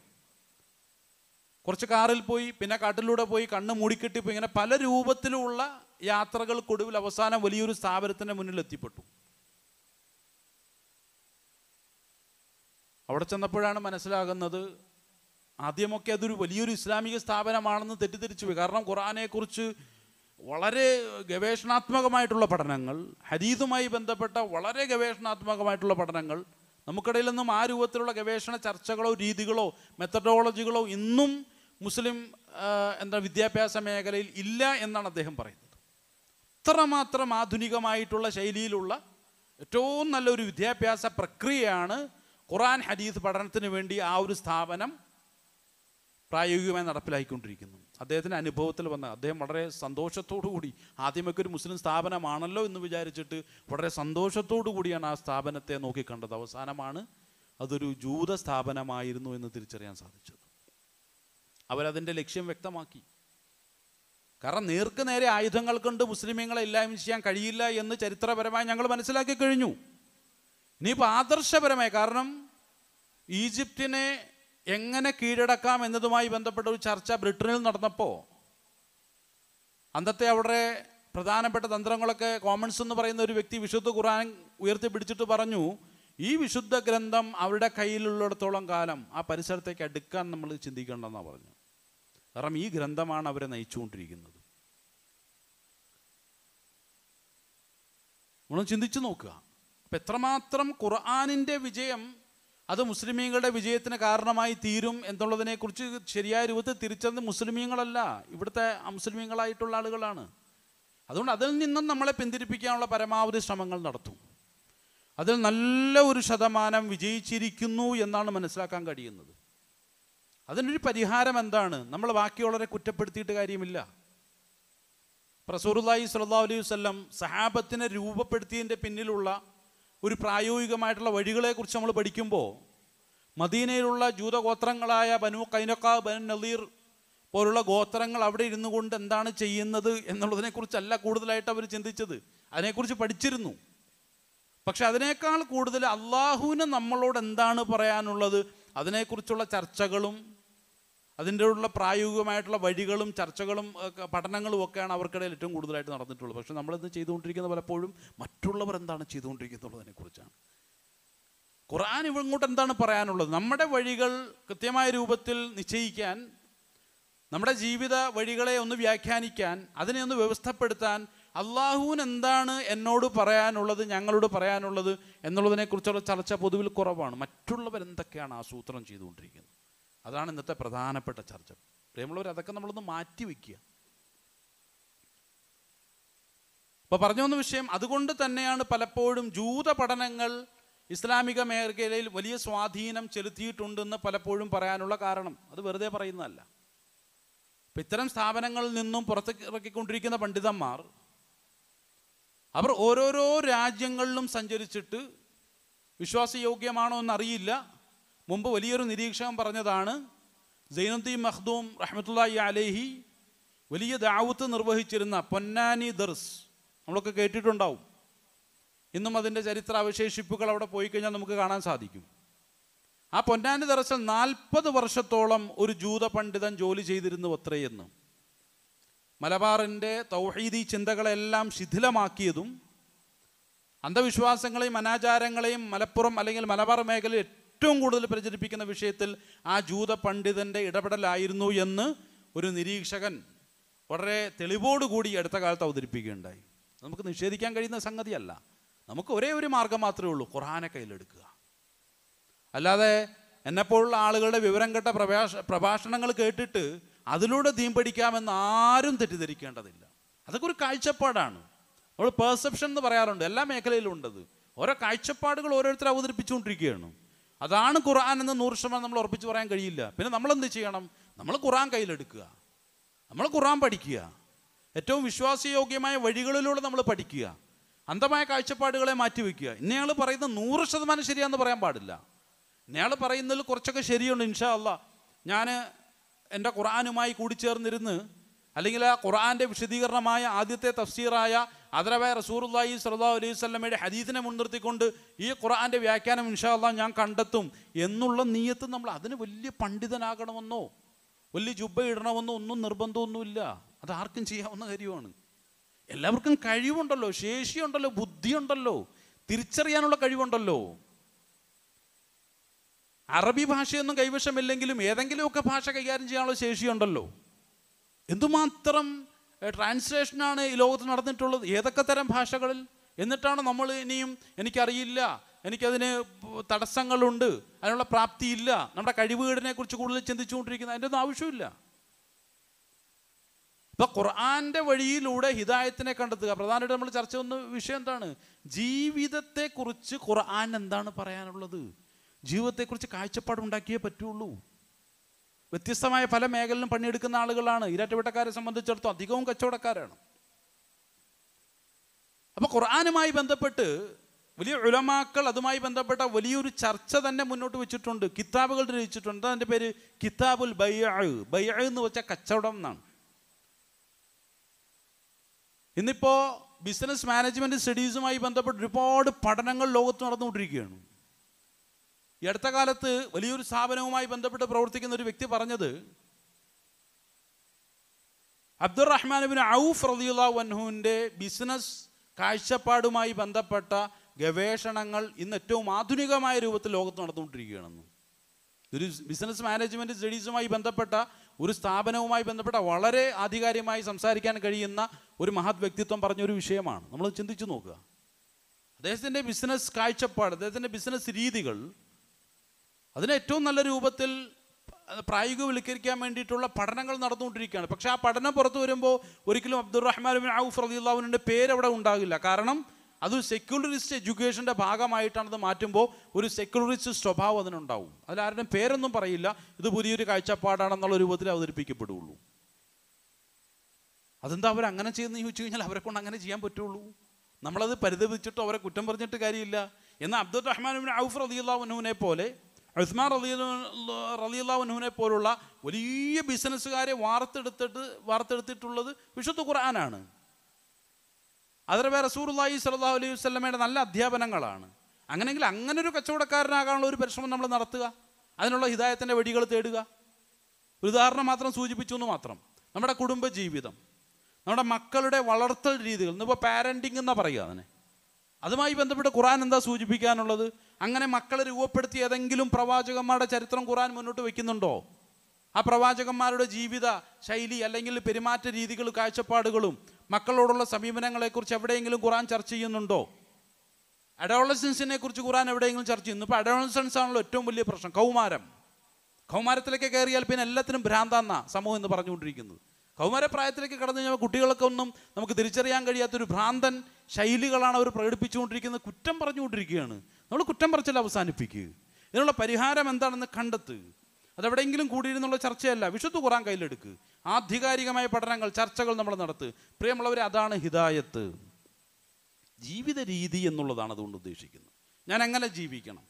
കുറച്ച് കാറിൽ പോയി പിന്നെ കാട്ടിലൂടെ പോയി കണ്ണ് മൂടിക്കെട്ടി പോയി ഇങ്ങനെ പല രൂപത്തിലുള്ള യാത്രകൾക്കൊടുവിൽ അവസാനം വലിയൊരു സ്ഥാപനത്തിൻ്റെ മുന്നിൽ എത്തിപ്പെട്ടു അവിടെ ചെന്നപ്പോഴാണ് മനസ്സിലാകുന്നത് ആദ്യമൊക്കെ അതൊരു വലിയൊരു ഇസ്ലാമിക സ്ഥാപനമാണെന്ന് തെറ്റിദ്ധരിച്ചു പോയി കാരണം ഖുറാനെക്കുറിച്ച് വളരെ ഗവേഷണാത്മകമായിട്ടുള്ള പഠനങ്ങൾ ഹരീതുമായി ബന്ധപ്പെട്ട വളരെ ഗവേഷണാത്മകമായിട്ടുള്ള പഠനങ്ങൾ നമുക്കിടയിൽ നിന്നും ആ രൂപത്തിലുള്ള ഗവേഷണ ചർച്ചകളോ രീതികളോ മെത്തഡോളജികളോ ഇന്നും മുസ്ലിം എന്താ വിദ്യാഭ്യാസ മേഖലയിൽ ഇല്ല എന്നാണ് അദ്ദേഹം പറയുന്നത് അത്രമാത്രം ആധുനികമായിട്ടുള്ള ശൈലിയിലുള്ള ഏറ്റവും നല്ലൊരു വിദ്യാഭ്യാസ പ്രക്രിയയാണ് ഖുറാൻ ഹദീസ് പഠനത്തിന് വേണ്ടി ആ ഒരു സ്ഥാപനം പ്രായോഗികമായി നടപ്പിലാക്കിക്കൊണ്ടിരിക്കുന്നു അദ്ദേഹത്തിൻ്റെ അനുഭവത്തിൽ വന്ന അദ്ദേഹം വളരെ സന്തോഷത്തോടു കൂടി ആദ്യമൊക്കെ ഒരു മുസ്ലിം സ്ഥാപനമാണല്ലോ എന്ന് വിചാരിച്ചിട്ട് വളരെ സന്തോഷത്തോടു കൂടിയാണ് ആ സ്ഥാപനത്തെ നോക്കിക്കണ്ടത് അവസാനമാണ് അതൊരു ജൂത സ്ഥാപനമായിരുന്നു എന്ന് തിരിച്ചറിയാൻ സാധിച്ചത് അവരതിൻ്റെ ലക്ഷ്യം വ്യക്തമാക്കി കാരണം നേർക്ക് നേരെ ആയുധങ്ങൾ കൊണ്ട് മുസ്ലിമീങ്ങളെ ഇല്ലായ്മ ചെയ്യാൻ കഴിയില്ല എന്ന് ചരിത്രപരമായി ഞങ്ങൾ മനസ്സിലാക്കി കഴിഞ്ഞു ഇനിയിപ്പോൾ ആദർശപരമായി കാരണം ഈജിപ്തിനെ എങ്ങനെ കീഴടക്കാം എന്നതുമായി ബന്ധപ്പെട്ട ഒരു ചർച്ച ബ്രിട്ടനിൽ നടന്നപ്പോൾ അന്നത്തെ അവിടെ പ്രധാനപ്പെട്ട തന്ത്രങ്ങളൊക്കെ കോമൺസ് എന്ന് പറയുന്ന ഒരു വ്യക്തി വിശുദ്ധ ഖുറാൻ ഉയർത്തിപ്പിടിച്ചിട്ട് പറഞ്ഞു ഈ വിശുദ്ധ ഗ്രന്ഥം അവരുടെ കയ്യിലുള്ളിടത്തോളം കാലം ആ പരിസരത്തേക്ക് അടുക്കാൻ നമ്മൾ ചിന്തിക്കേണ്ടെന്നാണ് പറഞ്ഞു കാരണം ഈ ഗ്രന്ഥമാണ് അവരെ നയിച്ചുകൊണ്ടിരിക്കുന്നത് നമ്മൾ ചിന്തിച്ചു നോക്കുക അപ്പം എത്രമാത്രം ഖുർആാനിൻ്റെ വിജയം അത് മുസ്ലിമീങ്ങളുടെ വിജയത്തിന് കാരണമായി തീരും എന്നുള്ളതിനെക്കുറിച്ച് ശരിയായ രൂപത്തിൽ തിരിച്ചറിഞ്ഞ് മുസ്ലിമീങ്ങളല്ല ഇവിടുത്തെ മുസ്ലിമീങ്ങളായിട്ടുള്ള ആളുകളാണ് അതുകൊണ്ട് അതിൽ നിന്നും നമ്മളെ പിന്തിരിപ്പിക്കാനുള്ള പരമാവധി ശ്രമങ്ങൾ നടത്തും അതിൽ നല്ല ഒരു ശതമാനം വിജയിച്ചിരിക്കുന്നു എന്നാണ് മനസ്സിലാക്കാൻ കഴിയുന്നത് അതിനൊരു പരിഹാരം എന്താണ് നമ്മൾ ബാക്കിയുള്ളവരെ കുറ്റപ്പെടുത്തിയിട്ട് കാര്യമില്ല പ്രസൂറുല്ലാഹി സല്ലാ അലൈഹി വല്ലം സഹാബത്തിനെ രൂപപ്പെടുത്തിയതിൻ്റെ പിന്നിലുള്ള ഒരു പ്രായോഗികമായിട്ടുള്ള വഴികളെക്കുറിച്ച് നമ്മൾ പഠിക്കുമ്പോൾ മദീനയിലുള്ള ജൂതഗോത്രങ്ങളായ ബനു കൈനക്ക ബനു നദീർ പോലുള്ള ഗോത്രങ്ങൾ അവിടെ ഇരുന്നു കൊണ്ട് എന്താണ് ചെയ്യുന്നത് എന്നുള്ളതിനെക്കുറിച്ചല്ല കൂടുതലായിട്ട് അവർ ചിന്തിച്ചത് അതിനെക്കുറിച്ച് പഠിച്ചിരുന്നു പക്ഷെ അതിനേക്കാൾ കൂടുതൽ അള്ളാഹുവിന് നമ്മളോട് എന്താണ് പറയാനുള്ളത് അതിനെക്കുറിച്ചുള്ള ചർച്ചകളും അതിൻ്റെ ഉള്ള പ്രായോഗികമായിട്ടുള്ള വഴികളും ചർച്ചകളും പഠനങ്ങളും ഒക്കെയാണ് അവർക്കിടയിൽ ഏറ്റവും കൂടുതലായിട്ട് നടന്നിട്ടുള്ളത് പക്ഷെ നമ്മളിന്ന് ചെയ്തുകൊണ്ടിരിക്കുന്നത് പലപ്പോഴും മറ്റുള്ളവർ എന്താണ് ചെയ്തുകൊണ്ടിരിക്കുന്നതിനെ കുറിച്ചാണ് ഖുർആൻ ഇവങ്ങോട്ട് എന്താണ് പറയാനുള്ളത് നമ്മുടെ വഴികൾ കൃത്യമായ രൂപത്തിൽ നിശ്ചയിക്കാൻ നമ്മുടെ ജീവിത വഴികളെ ഒന്ന് വ്യാഖ്യാനിക്കാൻ അതിനെ ഒന്ന് വ്യവസ്ഥപ്പെടുത്താൻ അള്ളാഹുവിൻ എന്താണ് എന്നോട് പറയാനുള്ളത് ഞങ്ങളോട് പറയാനുള്ളത് എന്നുള്ളതിനെക്കുറിച്ചുള്ള ചർച്ച പൊതുവിൽ കുറവാണ് മറ്റുള്ളവരെന്തൊക്കെയാണ് ആസൂത്രണം ചെയ്തുകൊണ്ടിരിക്കുന്നത് അതാണ് ഇന്നത്തെ പ്രധാനപ്പെട്ട ചർച്ച പ്രിയമുള്ളവർ അതൊക്കെ നമ്മളൊന്ന് മാറ്റി വയ്ക്കുക അപ്പോൾ പറഞ്ഞു വന്ന വിഷയം അതുകൊണ്ട് തന്നെയാണ് പലപ്പോഴും ജൂത പഠനങ്ങൾ ഇസ്ലാമിക മേഖലയിൽ വലിയ സ്വാധീനം ചെലുത്തിയിട്ടുണ്ടെന്ന് പലപ്പോഴും പറയാനുള്ള കാരണം അത് വെറുതെ പറയുന്നതല്ല അപ്പൊ ഇത്തരം സ്ഥാപനങ്ങളിൽ നിന്നും പുറത്തിറക്കിക്കൊണ്ടിരിക്കുന്ന പണ്ഡിതന്മാർ അവർ ഓരോരോ രാജ്യങ്ങളിലും സഞ്ചരിച്ചിട്ട് വിശ്വാസയോഗ്യമാണോ എന്നറിയില്ല മുമ്പ് വലിയൊരു നിരീക്ഷകൻ പറഞ്ഞതാണ് സൈനുദ്ദീൻ മഹ്ദൂം റഹ്മത്തുല്ലായി അലേഹി വലിയ ദാവത്ത് നിർവഹിച്ചിരുന്ന പൊന്നാനി ദർസ് നമ്മളൊക്കെ കേട്ടിട്ടുണ്ടാവും ഇന്നും അതിൻ്റെ ചരിത്ര അവശേഷിപ്പുകൾ അവിടെ പോയി കഴിഞ്ഞാൽ നമുക്ക് കാണാൻ സാധിക്കും ആ പൊന്നാനി ദർസിൽ നാൽപ്പത് വർഷത്തോളം ഒരു ജൂത പണ്ഡിതൻ ജോലി ചെയ്തിരുന്നു അത്രയെന്ന് മലബാറിൻ്റെ തൗഹീദി ചിന്തകളെല്ലാം ശിഥിലമാക്കിയതും അന്ധവിശ്വാസങ്ങളെയും അനാചാരങ്ങളെയും മലപ്പുറം അല്ലെങ്കിൽ മലബാർ മേഖലയിൽ ഏറ്റവും കൂടുതൽ പ്രചരിപ്പിക്കുന്ന വിഷയത്തിൽ ആ ജൂത പണ്ഡിതൻ്റെ ഇടപെടലായിരുന്നു എന്ന് ഒരു നിരീക്ഷകൻ വളരെ തെളിവോടുകൂടി അടുത്ത കാലത്ത് അവതരിപ്പിക്കുകയുണ്ടായി നമുക്ക് നിഷേധിക്കാൻ കഴിയുന്ന സംഗതിയല്ല നമുക്ക് ഒരേ ഒരു മാർഗം മാത്രമേ ഉള്ളൂ ഖുറാനെ കയ്യിലെടുക്കുക അല്ലാതെ എന്നെപ്പോഴുള്ള ആളുകളുടെ വിവരം കെട്ട പ്രഭാഷ പ്രഭാഷണങ്ങൾ കേട്ടിട്ട് അതിലൂടെ തീം പഠിക്കാമെന്ന് ആരും തെറ്റിദ്ധരിക്കേണ്ടതില്ല അതൊക്കെ ഒരു കാഴ്ചപ്പാടാണ് നമ്മൾ പെർസെപ്ഷൻ എന്ന് പറയാറുണ്ട് എല്ലാ മേഖലയിലും ഉണ്ടത് ഓരോ കാഴ്ചപ്പാടുകൾ ഓരോരുത്തർ അവതരിപ്പിച്ചുകൊണ്ടിരിക്കുകയാണ് അതാണ് ഖുർആൻ എന്ന് നൂറ് ശതമാനം നമ്മൾ ഉറപ്പിച്ച് പറയാൻ കഴിയില്ല പിന്നെ നമ്മൾ എന്ത് ചെയ്യണം നമ്മൾ ഖുർആൻ കയ്യിലെടുക്കുക നമ്മൾ ഖുർആൻ പഠിക്കുക ഏറ്റവും വിശ്വാസയോഗ്യമായ വഴികളിലൂടെ നമ്മൾ പഠിക്കുക അന്ധമായ കാഴ്ചപ്പാടുകളെ മാറ്റിവെക്കുക ഇന്നയാൾ പറയുന്ന നൂറ് ശതമാനം ശരിയാന്ന് പറയാൻ പാടില്ല ഇന്നയാൾ പറയുന്നതിൽ കുറച്ചൊക്കെ ശരിയുണ്ട് ഇൻഷാ അല്ല ഞാൻ എൻ്റെ ഖുറാനുമായി കൂടിച്ചേർന്നിരുന്ന് അല്ലെങ്കിൽ ഖുർആാൻ്റെ വിശദീകരണമായ ആദ്യത്തെ തഫ്സീറായ അതരവായ റസൂറുല്ലായി സല്ലാ അലൈഹി സ്വലമയുടെ ഹദീദിനെ മുൻനിർത്തിക്കൊണ്ട് ഈ ഖുർആാൻ്റെ വ്യാഖ്യാനം ഇൻഷാല്ല ഞാൻ കണ്ടെത്തും എന്നുള്ള നീയത്ത് നമ്മൾ അതിന് വലിയ പണ്ഡിതനാകണമെന്നോ വലിയ ജുബ്ബ ഇടണമെന്നോ ഒന്നും നിർബന്ധമൊന്നുമില്ല അത് ആർക്കും ചെയ്യാവുന്ന കാര്യമാണ് എല്ലാവർക്കും കഴിവുണ്ടല്ലോ ശേഷിയുണ്ടല്ലോ ബുദ്ധിയുണ്ടല്ലോ തിരിച്ചറിയാനുള്ള കഴിവുണ്ടല്ലോ അറബി ഭാഷയൊന്നും കൈവശമില്ലെങ്കിലും ഏതെങ്കിലുമൊക്കെ ഭാഷ കൈകാര്യം ചെയ്യാനുള്ള ശേഷിയുണ്ടല്ലോ എന്തുമാത്രം ട്രാൻസ്ലേഷനാണ് ഈ ലോകത്ത് നടന്നിട്ടുള്ളത് ഏതൊക്കെ തരം ഭാഷകളിൽ എന്നിട്ടാണ് നമ്മൾ ഇനിയും എനിക്കറിയില്ല എനിക്കതിന് തടസ്സങ്ങളുണ്ട് അതിനുള്ള പ്രാപ്തിയില്ല നമ്മുടെ കഴിവുകേടിനെ കുറിച്ച് കൂടുതൽ ചിന്തിച്ചുകൊണ്ടിരിക്കുന്നത് അതിൻ്റെ ഒന്നും ആവശ്യമില്ല ഇപ്പൊ ഖുർആന്റെ വഴിയിലൂടെ ഹിദായത്തിനെ കണ്ടെത്തുക പ്രധാനമായിട്ട് നമ്മൾ ചർച്ച ചെയ്യുന്ന വിഷയം എന്താണ് ജീവിതത്തെക്കുറിച്ച് ഖുർആൻ എന്താണ് പറയാനുള്ളത് ജീവിതത്തെക്കുറിച്ച് കാഴ്ചപ്പാടുണ്ടാക്കിയേ പറ്റുള്ളൂ വ്യത്യസ്തമായ പല മേഖലയിലും പണിയെടുക്കുന്ന ആളുകളാണ് ഇരാറ്റുപേട്ടക്കാരെ സംബന്ധിച്ചിടത്തോളം അധികവും കച്ചവടക്കാരാണ് അപ്പോൾ ഖുർആാനുമായി ബന്ധപ്പെട്ട് വലിയ ഉലമാക്കൾ അതുമായി ബന്ധപ്പെട്ട വലിയൊരു ചർച്ച തന്നെ മുന്നോട്ട് വെച്ചിട്ടുണ്ട് കിതാബുകൾ രചിച്ചിട്ടുണ്ട് അതിൻ്റെ പേര് കിതാബുൽ ബയ്യ ബയ്യ എന്ന് വെച്ചാൽ കച്ചവടം എന്നാണ് ഇന്നിപ്പോൾ ബിസിനസ് മാനേജ്മെൻറ്റ് സ്റ്റഡീസുമായി ബന്ധപ്പെട്ട് ഒരുപാട് പഠനങ്ങൾ ലോകത്ത് നടന്നുകൊണ്ടിരിക്കുകയാണ് ഈ അടുത്ത കാലത്ത് വലിയൊരു സ്ഥാപനവുമായി ബന്ധപ്പെട്ട് പ്രവർത്തിക്കുന്ന ഒരു വ്യക്തി പറഞ്ഞത് അബ്ദുറഹ്മാനുബിൻ ഔഫ് റദിയുള്ള വൻഹുവിൻ്റെ ബിസിനസ് കാഴ്ചപ്പാടുമായി ബന്ധപ്പെട്ട ഗവേഷണങ്ങൾ ഇന്ന് ഏറ്റവും ആധുനികമായ രൂപത്തിൽ ലോകത്ത് നടന്നുകൊണ്ടിരിക്കുകയാണെന്ന് ഒരു ബിസിനസ് മാനേജ്മെൻറ്റ് സ്റ്റഡീസുമായി ബന്ധപ്പെട്ട ഒരു സ്ഥാപനവുമായി ബന്ധപ്പെട്ട വളരെ ആധികാരികമായി സംസാരിക്കാൻ കഴിയുന്ന ഒരു മഹത് വ്യക്തിത്വം പറഞ്ഞൊരു വിഷയമാണ് നമ്മൾ ചിന്തിച്ചു നോക്കുക അദ്ദേഹത്തിൻ്റെ ബിസിനസ് കാഴ്ചപ്പാട് അദ്ദേഹത്തിൻ്റെ ബിസിനസ് രീതികൾ അതിന് ഏറ്റവും നല്ല രൂപത്തിൽ പ്രായോഗികവൽക്കരിക്കാൻ വേണ്ടിയിട്ടുള്ള പഠനങ്ങൾ നടന്നുകൊണ്ടിരിക്കുകയാണ് പക്ഷേ ആ പഠനം പുറത്തു വരുമ്പോൾ ഒരിക്കലും അബ്ദുറഹ്മാൻ ബിൻ ഔഫ് റദിയുള്ളാവിൻ്റെ പേര് അവിടെ ഉണ്ടാകില്ല കാരണം അത് സെക്യുലറിസ്റ്റ് എഡ്യൂക്കേഷൻ്റെ ഭാഗമായിട്ടാണ് അത് മാറ്റുമ്പോൾ ഒരു സെക്യുലറിസ്റ്റ് സ്വഭാവം അതിനുണ്ടാവും അതിലാരുടെയും പേരൊന്നും പറയില്ല ഇത് പുതിയൊരു കാഴ്ചപ്പാടാണെന്നുള്ള രൂപത്തിൽ അവതരിപ്പിക്കപ്പെടുകയുള്ളൂ അതെന്താ അവർ അങ്ങനെ ചെയ്യുന്ന ചോദിച്ചു കഴിഞ്ഞാൽ അവരെ കൊണ്ട് അങ്ങനെ ചെയ്യാൻ പറ്റുള്ളൂ നമ്മളത് പരിതപിച്ചിട്ടോ അവരെ കുറ്റം പറഞ്ഞിട്ട് കാര്യമില്ല എന്നാൽ അബ്ദുൾ റഹ്മാൻ ഔഫ് റദിയുള്ളാഹുനുവിനെ പോലെ ഉസ്മാൻ റലി റലിയുള്ളവനെ പോലുള്ള വലിയ ബിസിനസ്സുകാരെ വാർത്തെടുത്തിട്ട് വാർത്തെടുത്തിട്ടുള്ളത് വിശുദ്ധ ഖുർആനാണ് സൂർ റസൂർല്ലാഹി സലാഹു അലൈഹി വസ്ലമയുടെ നല്ല അധ്യാപനങ്ങളാണ് അങ്ങനെങ്കിൽ അങ്ങനെ ഒരു കച്ചവടക്കാരനാകാനുള്ള ഒരു പരിശ്രമം നമ്മൾ നടത്തുക അതിനുള്ള ഹിതായത്തിൻ്റെ വഴികൾ തേടുക ഒരു ഉദാഹരണം മാത്രം സൂചിപ്പിച്ചു എന്ന് മാത്രം നമ്മുടെ കുടുംബ ജീവിതം നമ്മുടെ മക്കളുടെ വളർത്തൽ രീതികൾ ഇന്നിപ്പോൾ പാരൻറ്റിങ് എന്നാണ് പറയുക അതിനെ അതുമായി ബന്ധപ്പെട്ട് ഖുറാൻ എന്താ സൂചിപ്പിക്കാനുള്ളത് അങ്ങനെ മക്കളെ രൂപപ്പെടുത്തിയ ഏതെങ്കിലും പ്രവാചകന്മാരുടെ ചരിത്രം ഖുറാൻ മുന്നോട്ട് വെക്കുന്നുണ്ടോ ആ പ്രവാചകന്മാരുടെ ജീവിത ശൈലി അല്ലെങ്കിൽ പെരുമാറ്റ രീതികൾ കാഴ്ചപ്പാടുകളും മക്കളോടുള്ള സമീപനങ്ങളെക്കുറിച്ച് എവിടെയെങ്കിലും ഖുറാൻ ചർച്ച ചെയ്യുന്നുണ്ടോ അഡോളസൻസിനെ കുറിച്ച് ഖുറാൻ എവിടെയെങ്കിലും ചർച്ച ചെയ്യുന്നു ഇപ്പോൾ അഡോളസൻസ് ആണല്ലോ ഏറ്റവും വലിയ പ്രശ്നം കൗമാരം കൗമാരത്തിലേക്ക് കയറിയാൽ പിന്നെ എല്ലാത്തിനും ഭ്രാന്താന്ന സമൂഹം എന്ന് പറഞ്ഞുകൊണ്ടിരിക്കുന്നത് കൗമാരപ്രായത്തിലേക്ക് കടന്നു കഴിഞ്ഞാൽ കുട്ടികളൊക്കെ ഒന്നും നമുക്ക് തിരിച്ചറിയാൻ കഴിയാത്തൊരു ഭ്രാന്തൻ ശൈലികളാണ് അവർ പ്രകടിപ്പിച്ചുകൊണ്ടിരിക്കുന്നത് കുറ്റം പറഞ്ഞുകൊണ്ടിരിക്കുകയാണ് നമ്മൾ കുറ്റം പറച്ചല്ല അവസാനിപ്പിക്കുക ഇതിനുള്ള പരിഹാരം എന്താണെന്ന് കണ്ടെത്തുക അതെവിടെയെങ്കിലും കൂടിയിരുന്നുള്ള ചർച്ചയല്ല വിശുദ്ധ കുറാൻ കയ്യിലെടുക്കുക ആധികാരികമായ പഠനങ്ങൾ ചർച്ചകൾ നമ്മൾ നടത്തുക പ്രിയമുള്ളവരെ അതാണ് ഹിതായത്ത് ജീവിത രീതി എന്നുള്ളതാണ് അതുകൊണ്ട് ഉദ്ദേശിക്കുന്നത് ഞാൻ എങ്ങനെ ജീവിക്കണം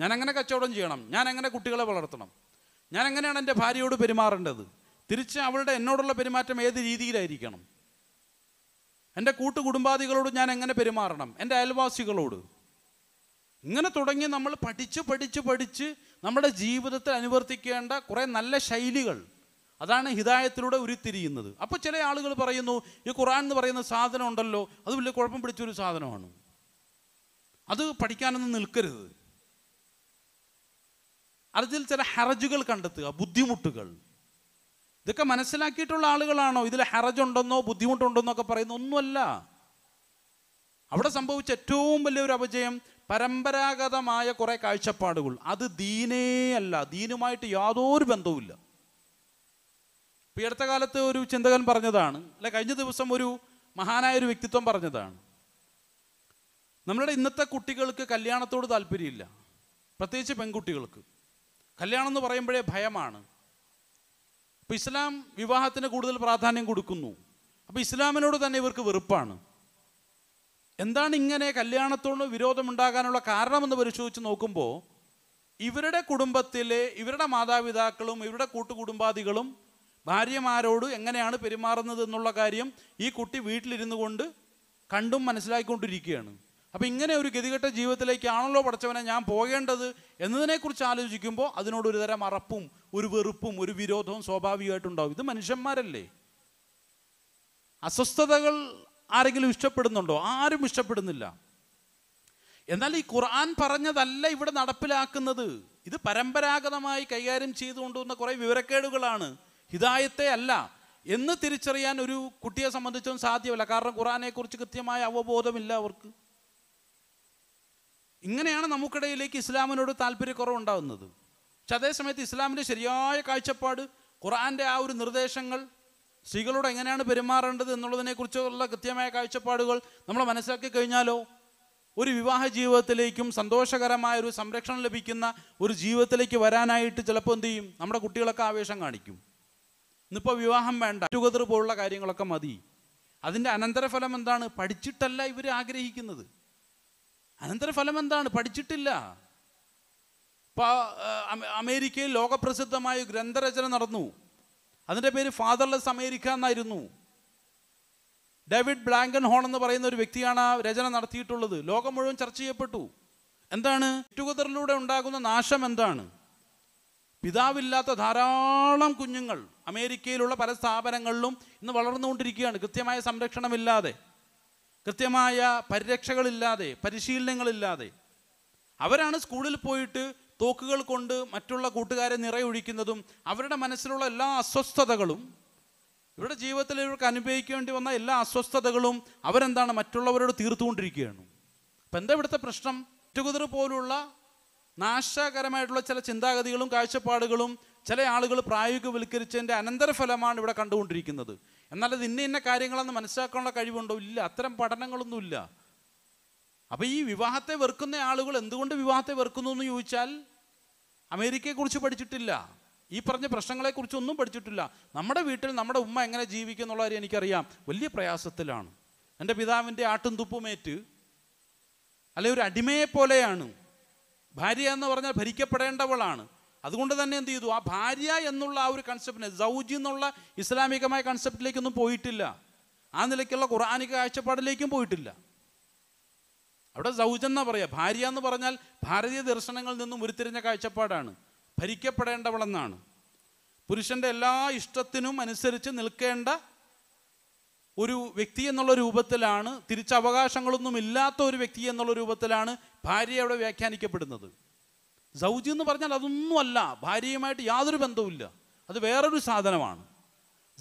ഞാൻ എങ്ങനെ കച്ചവടം ചെയ്യണം ഞാൻ എങ്ങനെ കുട്ടികളെ വളർത്തണം ഞാൻ എങ്ങനെയാണ് എൻ്റെ ഭാര്യയോട് പെരുമാറേണ്ടത് തിരിച്ച് അവളുടെ എന്നോടുള്ള പെരുമാറ്റം ഏത് രീതിയിലായിരിക്കണം എൻ്റെ കൂട്ടുകുടുംബാദികളോട് ഞാൻ എങ്ങനെ പെരുമാറണം എൻ്റെ അയൽവാസികളോട് ഇങ്ങനെ തുടങ്ങി നമ്മൾ പഠിച്ച് പഠിച്ച് പഠിച്ച് നമ്മുടെ ജീവിതത്തിൽ അനുവർത്തിക്കേണ്ട കുറേ നല്ല ശൈലികൾ അതാണ് ഹിതായത്തിലൂടെ ഉരുത്തിരിയുന്നത് അപ്പോൾ ചില ആളുകൾ പറയുന്നു ഈ ഖുറാൻ എന്ന് പറയുന്ന സാധനം ഉണ്ടല്ലോ അത് വലിയ കുഴപ്പം പിടിച്ചൊരു സാധനമാണ് അത് പഠിക്കാനൊന്നും നിൽക്കരുത് അതിൽ ചില ഹറജുകൾ കണ്ടെത്തുക ബുദ്ധിമുട്ടുകൾ ഇതൊക്കെ മനസ്സിലാക്കിയിട്ടുള്ള ആളുകളാണോ ഇതിൽ ഹറജുണ്ടെന്നോ ബുദ്ധിമുട്ടുണ്ടെന്നോ ഒക്കെ പറയുന്ന ഒന്നുമല്ല അവിടെ സംഭവിച്ച ഏറ്റവും വലിയൊരു അപജയം പരമ്പരാഗതമായ കുറേ കാഴ്ചപ്പാടുകൾ അത് ദീനേ അല്ല ദീനുമായിട്ട് യാതൊരു ബന്ധവുമില്ല ഇപ്പം ഈ അടുത്ത കാലത്ത് ഒരു ചിന്തകൻ പറഞ്ഞതാണ് അല്ലെ കഴിഞ്ഞ ദിവസം ഒരു മഹാനായ ഒരു വ്യക്തിത്വം പറഞ്ഞതാണ് നമ്മളുടെ ഇന്നത്തെ കുട്ടികൾക്ക് കല്യാണത്തോട് താല്പര്യമില്ല പ്രത്യേകിച്ച് പെൺകുട്ടികൾക്ക് കല്യാണം എന്ന് പറയുമ്പോഴേ ഭയമാണ് അപ്പോൾ ഇസ്ലാം വിവാഹത്തിന് കൂടുതൽ പ്രാധാന്യം കൊടുക്കുന്നു അപ്പോൾ ഇസ്ലാമിനോട് തന്നെ ഇവർക്ക് വെറുപ്പാണ് എന്താണ് ഇങ്ങനെ കല്യാണത്തോട് വിരോധമുണ്ടാകാനുള്ള കാരണമെന്ന് പരിശോധിച്ച് നോക്കുമ്പോൾ ഇവരുടെ കുടുംബത്തിലെ ഇവരുടെ മാതാപിതാക്കളും ഇവരുടെ കൂട്ടുകുടുംബാദികളും ഭാര്യമാരോട് എങ്ങനെയാണ് പെരുമാറുന്നത് എന്നുള്ള കാര്യം ഈ കുട്ടി വീട്ടിലിരുന്നു കൊണ്ട് കണ്ടും മനസ്സിലാക്കിക്കൊണ്ടിരിക്കുകയാണ് അപ്പോൾ ഇങ്ങനെ ഒരു ഗതികെട്ട ജീവിതത്തിലേക്കാണല്ലോ പഠിച്ചവനെ ഞാൻ പോകേണ്ടത് എന്നതിനെക്കുറിച്ച് ആലോചിക്കുമ്പോൾ അതിനോട് ഒരു തരം അറപ്പും ഒരു വെറുപ്പും ഒരു വിരോധവും സ്വാഭാവികമായിട്ടുണ്ടാവും ഇത് മനുഷ്യന്മാരല്ലേ അസ്വസ്ഥതകൾ ആരെങ്കിലും ഇഷ്ടപ്പെടുന്നുണ്ടോ ആരും ഇഷ്ടപ്പെടുന്നില്ല എന്നാൽ ഈ ഖുർആൻ പറഞ്ഞതല്ല ഇവിടെ നടപ്പിലാക്കുന്നത് ഇത് പരമ്പരാഗതമായി കൈകാര്യം ചെയ്തു കൊണ്ടുവന്ന കുറേ വിവരക്കേടുകളാണ് ഹിതായത്തെ അല്ല എന്ന് തിരിച്ചറിയാൻ ഒരു കുട്ടിയെ സംബന്ധിച്ചും സാധ്യമല്ല കാരണം ഖുറാനെക്കുറിച്ച് കൃത്യമായ അവബോധമില്ല അവർക്ക് ഇങ്ങനെയാണ് നമുക്കിടയിലേക്ക് ഇസ്ലാമിനോട് താല്പര്യക്കുറവുണ്ടാകുന്നത് പക്ഷെ അതേസമയത്ത് ഇസ്ലാമിൻ്റെ ശരിയായ കാഴ്ചപ്പാട് ഖുറാൻ്റെ ആ ഒരു നിർദ്ദേശങ്ങൾ സ്ത്രീകളോട് എങ്ങനെയാണ് പെരുമാറേണ്ടത് എന്നുള്ളതിനെക്കുറിച്ചുള്ള കൃത്യമായ കാഴ്ചപ്പാടുകൾ നമ്മൾ മനസ്സിലാക്കി കഴിഞ്ഞാലോ ഒരു വിവാഹ ജീവിതത്തിലേക്കും സന്തോഷകരമായ ഒരു സംരക്ഷണം ലഭിക്കുന്ന ഒരു ജീവിതത്തിലേക്ക് വരാനായിട്ട് ചിലപ്പോൾ എന്ത് ചെയ്യും നമ്മുടെ കുട്ടികളൊക്കെ ആവേശം കാണിക്കും ഇന്നിപ്പോൾ വിവാഹം വേണ്ട ടുഗദർ പോലുള്ള കാര്യങ്ങളൊക്കെ മതി അതിൻ്റെ അനന്തരഫലം എന്താണ് പഠിച്ചിട്ടല്ല ഇവർ ആഗ്രഹിക്കുന്നത് അനന്തരഫലം എന്താണ് പഠിച്ചിട്ടില്ല ഇപ്പോൾ അമേരിക്കയിൽ ലോകപ്രസിദ്ധമായ ഗ്രന്ഥരചന നടന്നു അതിൻ്റെ പേര് ഫാദർലെസ് അമേരിക്ക എന്നായിരുന്നു ഡേവിഡ് ബ്ലാങ്കൻ ഹോൺ എന്ന് പറയുന്ന ഒരു വ്യക്തിയാണ് ആ രചന നടത്തിയിട്ടുള്ളത് ലോകം മുഴുവൻ ചർച്ച ചെയ്യപ്പെട്ടു എന്താണ് ടുഗദറിലൂടെ ഉണ്ടാകുന്ന നാശം എന്താണ് പിതാവില്ലാത്ത ധാരാളം കുഞ്ഞുങ്ങൾ അമേരിക്കയിലുള്ള പല സ്ഥാപനങ്ങളിലും ഇന്ന് വളർന്നുകൊണ്ടിരിക്കുകയാണ് കൃത്യമായ സംരക്ഷണമില്ലാതെ കൃത്യമായ പരിരക്ഷകളില്ലാതെ പരിശീലനങ്ങളില്ലാതെ അവരാണ് സ്കൂളിൽ പോയിട്ട് തോക്കുകൾ കൊണ്ട് മറ്റുള്ള കൂട്ടുകാരെ നിറയൊഴിക്കുന്നതും അവരുടെ മനസ്സിലുള്ള എല്ലാ അസ്വസ്ഥതകളും ഇവരുടെ ജീവിതത്തിൽ ഇവർക്ക് അനുഭവിക്കേണ്ടി വന്ന എല്ലാ അസ്വസ്ഥതകളും അവരെന്താണ് മറ്റുള്ളവരോട് തീർത്തുകൊണ്ടിരിക്കുകയാണ് അപ്പം എന്താ ഇവിടുത്തെ പ്രശ്നം ഒറ്റകുതിർ പോലുള്ള നാശകരമായിട്ടുള്ള ചില ചിന്താഗതികളും കാഴ്ചപ്പാടുകളും ചില ആളുകൾ പ്രായോഗികവൽക്കരിച്ചതിൻ്റെ അനന്തരഫലമാണ് ഇവിടെ കണ്ടുകൊണ്ടിരിക്കുന്നത് എന്നാലത് ഇന്ന ഇന്ന കാര്യങ്ങളെന്ന് മനസ്സിലാക്കാനുള്ള കഴിവുണ്ടോ ഇല്ല അത്തരം പഠനങ്ങളൊന്നുമില്ല അപ്പോൾ ഈ വിവാഹത്തെ വെറുക്കുന്ന ആളുകൾ എന്തുകൊണ്ട് വിവാഹത്തെ വെറുക്കുന്നു എന്ന് ചോദിച്ചാൽ അമേരിക്കയെക്കുറിച്ച് പഠിച്ചിട്ടില്ല ഈ പറഞ്ഞ പ്രശ്നങ്ങളെക്കുറിച്ച് ഒന്നും പഠിച്ചിട്ടില്ല നമ്മുടെ വീട്ടിൽ നമ്മുടെ ഉമ്മ എങ്ങനെ ജീവിക്കും എന്നുള്ള കാര്യം എനിക്കറിയാം വലിയ പ്രയാസത്തിലാണ് എൻ്റെ പിതാവിൻ്റെ ആട്ടും തുപ്പുമേറ്റ് അല്ലെ ഒരു അടിമയെ പോലെയാണ് ഭാര്യ എന്ന് പറഞ്ഞാൽ ഭരിക്കപ്പെടേണ്ടവളാണ് അതുകൊണ്ട് തന്നെ എന്ത് ചെയ്തു ആ ഭാര്യ എന്നുള്ള ആ ഒരു കൺസെപ്റ്റിനെ സൗജി എന്നുള്ള ഇസ്ലാമികമായ കൺസെപ്റ്റിലേക്കൊന്നും പോയിട്ടില്ല ആ നിലയ്ക്കുള്ള ഖുറാനിക കാഴ്ചപ്പാടിലേക്കും പോയിട്ടില്ല അവിടെ സൗജ് എന്നാ പറയുക ഭാര്യ എന്ന് പറഞ്ഞാൽ ഭാരതീയ ദർശനങ്ങളിൽ നിന്നും ഉരുത്തിരിഞ്ഞ കാഴ്ചപ്പാടാണ് ഭരിക്കപ്പെടേണ്ടവളെന്നാണ് പുരുഷൻ്റെ എല്ലാ ഇഷ്ടത്തിനും അനുസരിച്ച് നിൽക്കേണ്ട ഒരു വ്യക്തി എന്നുള്ള രൂപത്തിലാണ് തിരിച്ചവകാശങ്ങളൊന്നും ഇല്ലാത്ത ഒരു വ്യക്തി എന്നുള്ള രൂപത്തിലാണ് ഭാര്യ അവിടെ വ്യാഖ്യാനിക്കപ്പെടുന്നത് സൗജി എന്ന് പറഞ്ഞാൽ അതൊന്നുമല്ല ഭാര്യയുമായിട്ട് യാതൊരു ബന്ധവുമില്ല അത് വേറൊരു സാധനമാണ്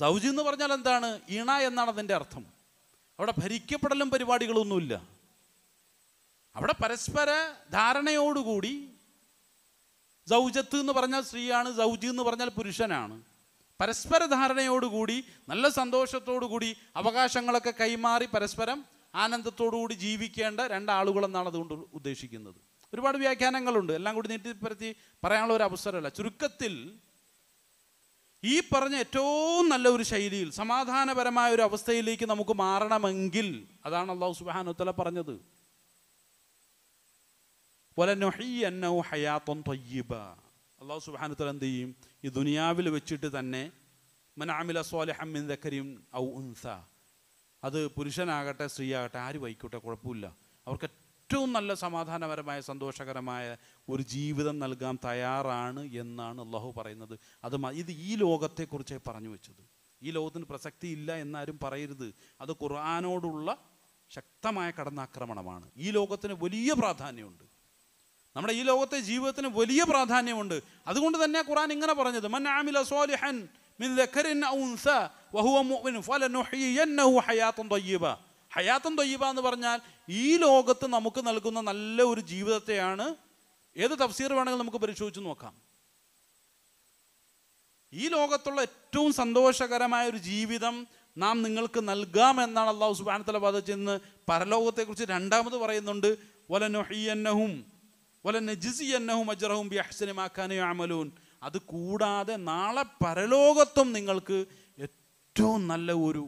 സൗജി എന്ന് പറഞ്ഞാൽ എന്താണ് ഇണ എന്നാണ് അതിൻ്റെ അർത്ഥം അവിടെ ഭരിക്കപ്പെടലും പരിപാടികളൊന്നുമില്ല അവിടെ പരസ്പര ധാരണയോടുകൂടി സൗജത്ത് എന്ന് പറഞ്ഞാൽ സ്ത്രീയാണ് സൗജി എന്ന് പറഞ്ഞാൽ പുരുഷനാണ് പരസ്പര ധാരണയോടുകൂടി നല്ല സന്തോഷത്തോടുകൂടി അവകാശങ്ങളൊക്കെ കൈമാറി പരസ്പരം ആനന്ദത്തോടുകൂടി ജീവിക്കേണ്ട രണ്ടാളുകളെന്നാണ് അതുകൊണ്ട് ഉദ്ദേശിക്കുന്നത് ഒരുപാട് വ്യാഖ്യാനങ്ങളുണ്ട് എല്ലാം കൂടി നീട്ടിപ്പരത്തി പറയാനുള്ള ഒരു അവസരമല്ല ചുരുക്കത്തിൽ ഈ പറഞ്ഞ ഏറ്റവും നല്ല ഒരു ശൈലിയിൽ സമാധാനപരമായ ഒരു അവസ്ഥയിലേക്ക് നമുക്ക് മാറണമെങ്കിൽ അതാണ് അള്ളാഹു സുബാനുത്തല പറഞ്ഞത് അള്ളാഹു സുബാനുത്തല എന്ത് ചെയ്യും ഈ ദുനിയാവിൽ വെച്ചിട്ട് തന്നെ മനാമില സ്വാലിഹമ്മിൻ ദക്കരിയും ഔ ഉൻസ അത് പുരുഷനാകട്ടെ സ്ത്രീയാകട്ടെ ആര് ആയിക്കോട്ടെ കുഴപ്പമില്ല അവർക്ക് ഏറ്റവും നല്ല സമാധാനപരമായ സന്തോഷകരമായ ഒരു ജീവിതം നൽകാൻ തയ്യാറാണ് എന്നാണ് അള്ളാഹു പറയുന്നത് അത് ഇത് ഈ ലോകത്തെക്കുറിച്ചേ പറഞ്ഞു വെച്ചത് ഈ ലോകത്തിന് പ്രസക്തി ഇല്ല എന്നാരും പറയരുത് അത് ഖുർആാനോടുള്ള ശക്തമായ കടന്നാക്രമണമാണ് ഈ ലോകത്തിന് വലിയ പ്രാധാന്യമുണ്ട് നമ്മുടെ ഈ ലോകത്തെ ജീവിതത്തിന് വലിയ പ്രാധാന്യമുണ്ട് അതുകൊണ്ട് തന്നെ ഖുർആൻ ഇങ്ങനെ പറഞ്ഞത് മൻ ആമില സോലിഹൻ മിൻ ഹയാത്തം തൊയ്യബ എന്ന് പറഞ്ഞാൽ ഈ ലോകത്ത് നമുക്ക് നൽകുന്ന നല്ല ഒരു ജീവിതത്തെയാണ് ഏത് തഫ്സീർ വേണമെങ്കിലും നമുക്ക് പരിശോധിച്ച് നോക്കാം ഈ ലോകത്തുള്ള ഏറ്റവും സന്തോഷകരമായ ഒരു ജീവിതം നാം നിങ്ങൾക്ക് നൽകാം എന്നാണ് അള്ളാഹു സുബാനത്തല ബാധിച്ചെന്ന് പരലോകത്തെക്കുറിച്ച് രണ്ടാമത് പറയുന്നുണ്ട് വലനൊഹിയന്നഹും വലനജിസിയന്നഹും അജറഹും ബി അഹ്സനിമാക്കാനേ അമലൂൻ അത് കൂടാതെ നാളെ പരലോകത്തും നിങ്ങൾക്ക് ഏറ്റവും നല്ല ഒരു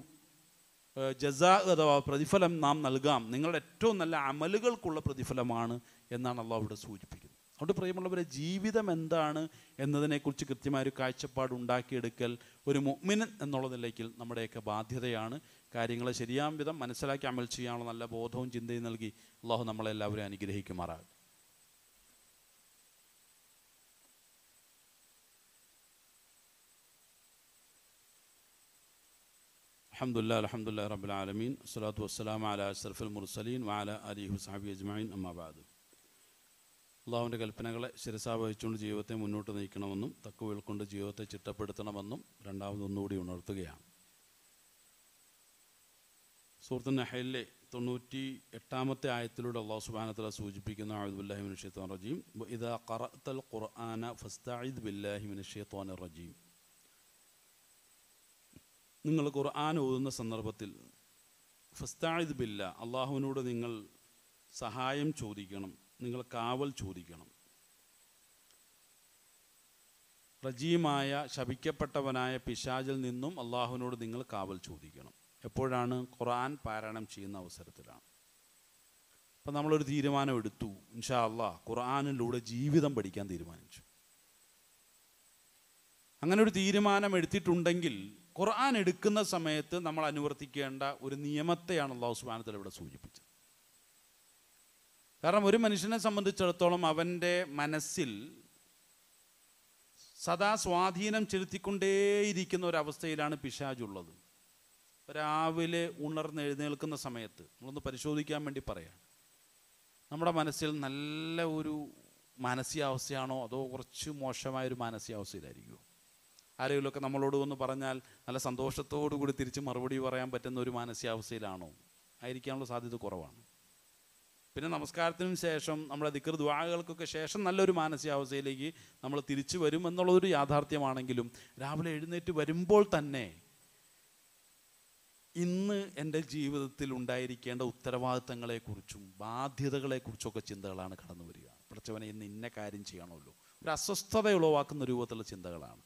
ജസാ അഥവാ പ്രതിഫലം നാം നൽകാം നിങ്ങളുടെ ഏറ്റവും നല്ല അമലുകൾക്കുള്ള പ്രതിഫലമാണ് എന്നാണ് അള്ളാഹു ഇവിടെ സൂചിപ്പിക്കുന്നത് അതുകൊണ്ട് പ്രിയമുള്ളവരെ ജീവിതം എന്താണ് എന്നതിനെക്കുറിച്ച് കൃത്യമായൊരു കാഴ്ചപ്പാട് ഉണ്ടാക്കിയെടുക്കൽ ഒരു മുഗ്മിൻ എന്നുള്ള നിലയ്ക്കിൽ നമ്മുടെയൊക്കെ ബാധ്യതയാണ് കാര്യങ്ങളെ ശരിയാം വിധം മനസ്സിലാക്കി അമൽ ചെയ്യാനുള്ള നല്ല ബോധവും ചിന്തയും നൽകി അള്ളാഹു നമ്മളെല്ലാവരും അനുഗ്രഹിക്കുമാറാകും അലഹമുല്ലാ അലഹമുല്ലാ റബ്ബുൽ ആലമീൻ അസ്സലാത്തു വസ്സലാം അല അഷ്റഫുൽ മുർസലീൻ വാല അലി ഹുസാബി അജ്മീൻ അമ്മാബാദ് അള്ളാഹുവിൻ്റെ കൽപ്പനകളെ ശിരസാവഹിച്ചുകൊണ്ട് ജീവിതത്തെ മുന്നോട്ട് നയിക്കണമെന്നും തക്കുവയിൽ കൊണ്ട് ജീവിതത്തെ ചിട്ടപ്പെടുത്തണമെന്നും രണ്ടാമതൊന്നുകൂടി ഉണർത്തുകയാണ് സുഹൃത്തു നഹയിലെ തൊണ്ണൂറ്റി എട്ടാമത്തെ ആയത്തിലൂടെ അള്ളാഹു സുബാനത്തല സൂചിപ്പിക്കുന്ന അഴുദുല്ലാഹിമിൻ ഷെയ്ത്തോൻ റജീം ഇതാ ഖറഅത്തൽ ഖുർആന ഫസ്താഇദ് ബില്ലാഹിമിൻ ഷെയ്ത്തോൻ റജീം നിങ്ങൾ ഖുർആൻ ഓതുന്ന സന്ദർഭത്തിൽ ഫസ്താഹിദ് ബില്ല അള്ളാഹുവിനോട് നിങ്ങൾ സഹായം ചോദിക്കണം നിങ്ങൾ കാവൽ ചോദിക്കണം റജീമായ ശപിക്കപ്പെട്ടവനായ പിശാചിൽ നിന്നും അള്ളാഹുവിനോട് നിങ്ങൾ കാവൽ ചോദിക്കണം എപ്പോഴാണ് ഖുർആൻ പാരായണം ചെയ്യുന്ന അവസരത്തിലാണ് അപ്പം നമ്മളൊരു തീരുമാനം എടുത്തു ഇൻഷാ അള്ളാ ഖുർആാനിലൂടെ ജീവിതം പഠിക്കാൻ തീരുമാനിച്ചു അങ്ങനെ ഒരു തീരുമാനം എടുത്തിട്ടുണ്ടെങ്കിൽ ഖുർആൻ എടുക്കുന്ന സമയത്ത് നമ്മൾ അനുവർത്തിക്കേണ്ട ഒരു നിയമത്തെയാണ് അള്ളാഹു സുബാനത്തിൽ ഇവിടെ സൂചിപ്പിച്ചത് കാരണം ഒരു മനുഷ്യനെ സംബന്ധിച്ചിടത്തോളം അവൻ്റെ മനസ്സിൽ സദാ സ്വാധീനം ചെലുത്തിക്കൊണ്ടേയിരിക്കുന്ന ഒരവസ്ഥയിലാണ് പിശാജുള്ളത് രാവിലെ ഉണർന്നെഴുന്നേൽക്കുന്ന സമയത്ത് നമ്മളൊന്ന് പരിശോധിക്കാൻ വേണ്ടി പറയാം നമ്മുടെ മനസ്സിൽ നല്ല ഒരു മാനസികാവസ്ഥയാണോ അതോ കുറച്ച് മോശമായൊരു മാനസികാവസ്ഥയിലായിരിക്കുമോ ആരെങ്കിലുമൊക്കെ നമ്മളോട് ഒന്ന് പറഞ്ഞാൽ നല്ല സന്തോഷത്തോടു കൂടി തിരിച്ച് മറുപടി പറയാൻ പറ്റുന്ന ഒരു മാനസികാവസ്ഥയിലാണോ ആയിരിക്കാനുള്ള സാധ്യത കുറവാണ് പിന്നെ നമസ്കാരത്തിനും ശേഷം നമ്മുടെ ദിക്കർ ദ്വാകൾക്കൊക്കെ ശേഷം നല്ലൊരു മാനസികാവസ്ഥയിലേക്ക് നമ്മൾ തിരിച്ചു വരും എന്നുള്ളതൊരു യാഥാർത്ഥ്യമാണെങ്കിലും രാവിലെ എഴുന്നേറ്റ് വരുമ്പോൾ തന്നെ ഇന്ന് എൻ്റെ ജീവിതത്തിൽ ഉണ്ടായിരിക്കേണ്ട ഉത്തരവാദിത്തങ്ങളെക്കുറിച്ചും ബാധ്യതകളെക്കുറിച്ചൊക്കെ ചിന്തകളാണ് കടന്നു വരിക പ്രച്ചവനെ ഇന്ന് ഇന്ന കാര്യം ചെയ്യണമല്ലോ ഒരു അസ്വസ്ഥത ഉളവാക്കുന്ന രൂപത്തിലുള്ള ചിന്തകളാണ്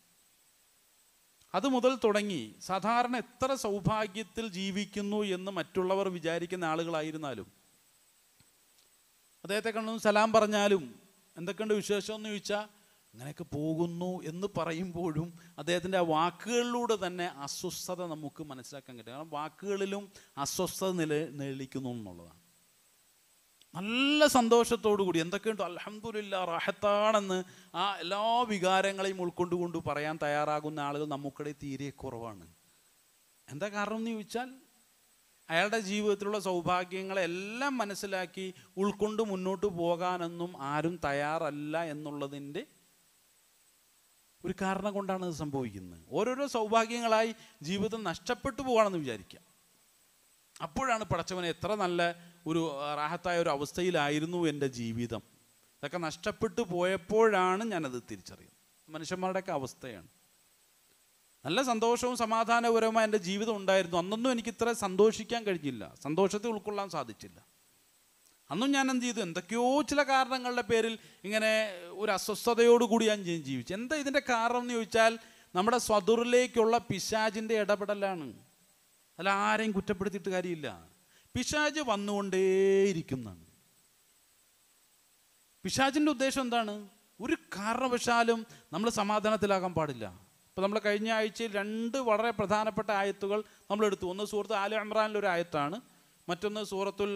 അത് മുതൽ തുടങ്ങി സാധാരണ എത്ര സൗഭാഗ്യത്തിൽ ജീവിക്കുന്നു എന്ന് മറ്റുള്ളവർ വിചാരിക്കുന്ന ആളുകളായിരുന്നാലും അദ്ദേഹത്തെ കണ്ടു സലാം പറഞ്ഞാലും എന്തൊക്കെയുണ്ട് വിശേഷം എന്ന് ചോദിച്ചാൽ അങ്ങനെയൊക്കെ പോകുന്നു എന്ന് പറയുമ്പോഴും അദ്ദേഹത്തിൻ്റെ ആ വാക്കുകളിലൂടെ തന്നെ അസ്വസ്ഥത നമുക്ക് മനസ്സിലാക്കാൻ കിട്ടും കാരണം വാക്കുകളിലും അസ്വസ്ഥത നില നിലനിൽക്കുന്നു എന്നുള്ളതാണ് നല്ല സന്തോഷത്തോടു കൂടി എന്തൊക്കെയുണ്ട് അലഹമുല്ല റഹത്താണെന്ന് ആ എല്ലാ വികാരങ്ങളെയും ഉൾക്കൊണ്ടുകൊണ്ട് പറയാൻ തയ്യാറാകുന്ന ആളുകൾ നമുക്കിടെ തീരെ കുറവാണ് എന്താ കാരണം എന്ന് ചോദിച്ചാൽ അയാളുടെ ജീവിതത്തിലുള്ള സൗഭാഗ്യങ്ങളെല്ലാം മനസ്സിലാക്കി ഉൾക്കൊണ്ട് മുന്നോട്ട് പോകാനൊന്നും ആരും തയ്യാറല്ല എന്നുള്ളതിൻ്റെ ഒരു കാരണം കൊണ്ടാണ് ഇത് സംഭവിക്കുന്നത് ഓരോരോ സൗഭാഗ്യങ്ങളായി ജീവിതം നഷ്ടപ്പെട്ടു പോകണമെന്ന് വിചാരിക്കുക അപ്പോഴാണ് പടച്ചവനെ എത്ര നല്ല ഒരു റാഹത്തായ ഒരു അവസ്ഥയിലായിരുന്നു എൻ്റെ ജീവിതം ഇതൊക്കെ നഷ്ടപ്പെട്ടു പോയപ്പോഴാണ് ഞാനത് തിരിച്ചറിയുന്നത് മനുഷ്യന്മാരുടെയൊക്കെ അവസ്ഥയാണ് നല്ല സന്തോഷവും സമാധാനപരവുമായ എൻ്റെ ജീവിതം ഉണ്ടായിരുന്നു അന്നൊന്നും എനിക്ക് ഇത്ര സന്തോഷിക്കാൻ കഴിഞ്ഞില്ല സന്തോഷത്തെ ഉൾക്കൊള്ളാൻ സാധിച്ചില്ല അന്നും ഞാൻ എന്ത് ചെയ്തു എന്തൊക്കെയോ ചില കാരണങ്ങളുടെ പേരിൽ ഇങ്ങനെ ഒരു അസ്വസ്ഥതയോടുകൂടി ഞാൻ ജീവിച്ചു എന്താ ഇതിൻ്റെ കാരണം എന്ന് ചോദിച്ചാൽ നമ്മുടെ സ്വതുറിലേക്കുള്ള പിശാജിൻ്റെ ഇടപെടലാണ് അല്ല ആരെയും കുറ്റപ്പെടുത്തിയിട്ട് കാര്യമില്ല പിശാജ് വന്നുകൊണ്ടേയിരിക്കും പിശാജിൻ്റെ ഉദ്ദേശം എന്താണ് ഒരു കാരണവശാലും നമ്മൾ സമാധാനത്തിലാകാൻ പാടില്ല ഇപ്പോൾ നമ്മൾ കഴിഞ്ഞ ആഴ്ചയിൽ രണ്ട് വളരെ പ്രധാനപ്പെട്ട ആയത്തുകൾ നമ്മൾ എടുത്തു ഒന്ന് സൂറത്ത് ആല ഇമ്രാനിലെ ഒരു ആയത്താണ് മറ്റൊന്ന് സൂറത്തുൽ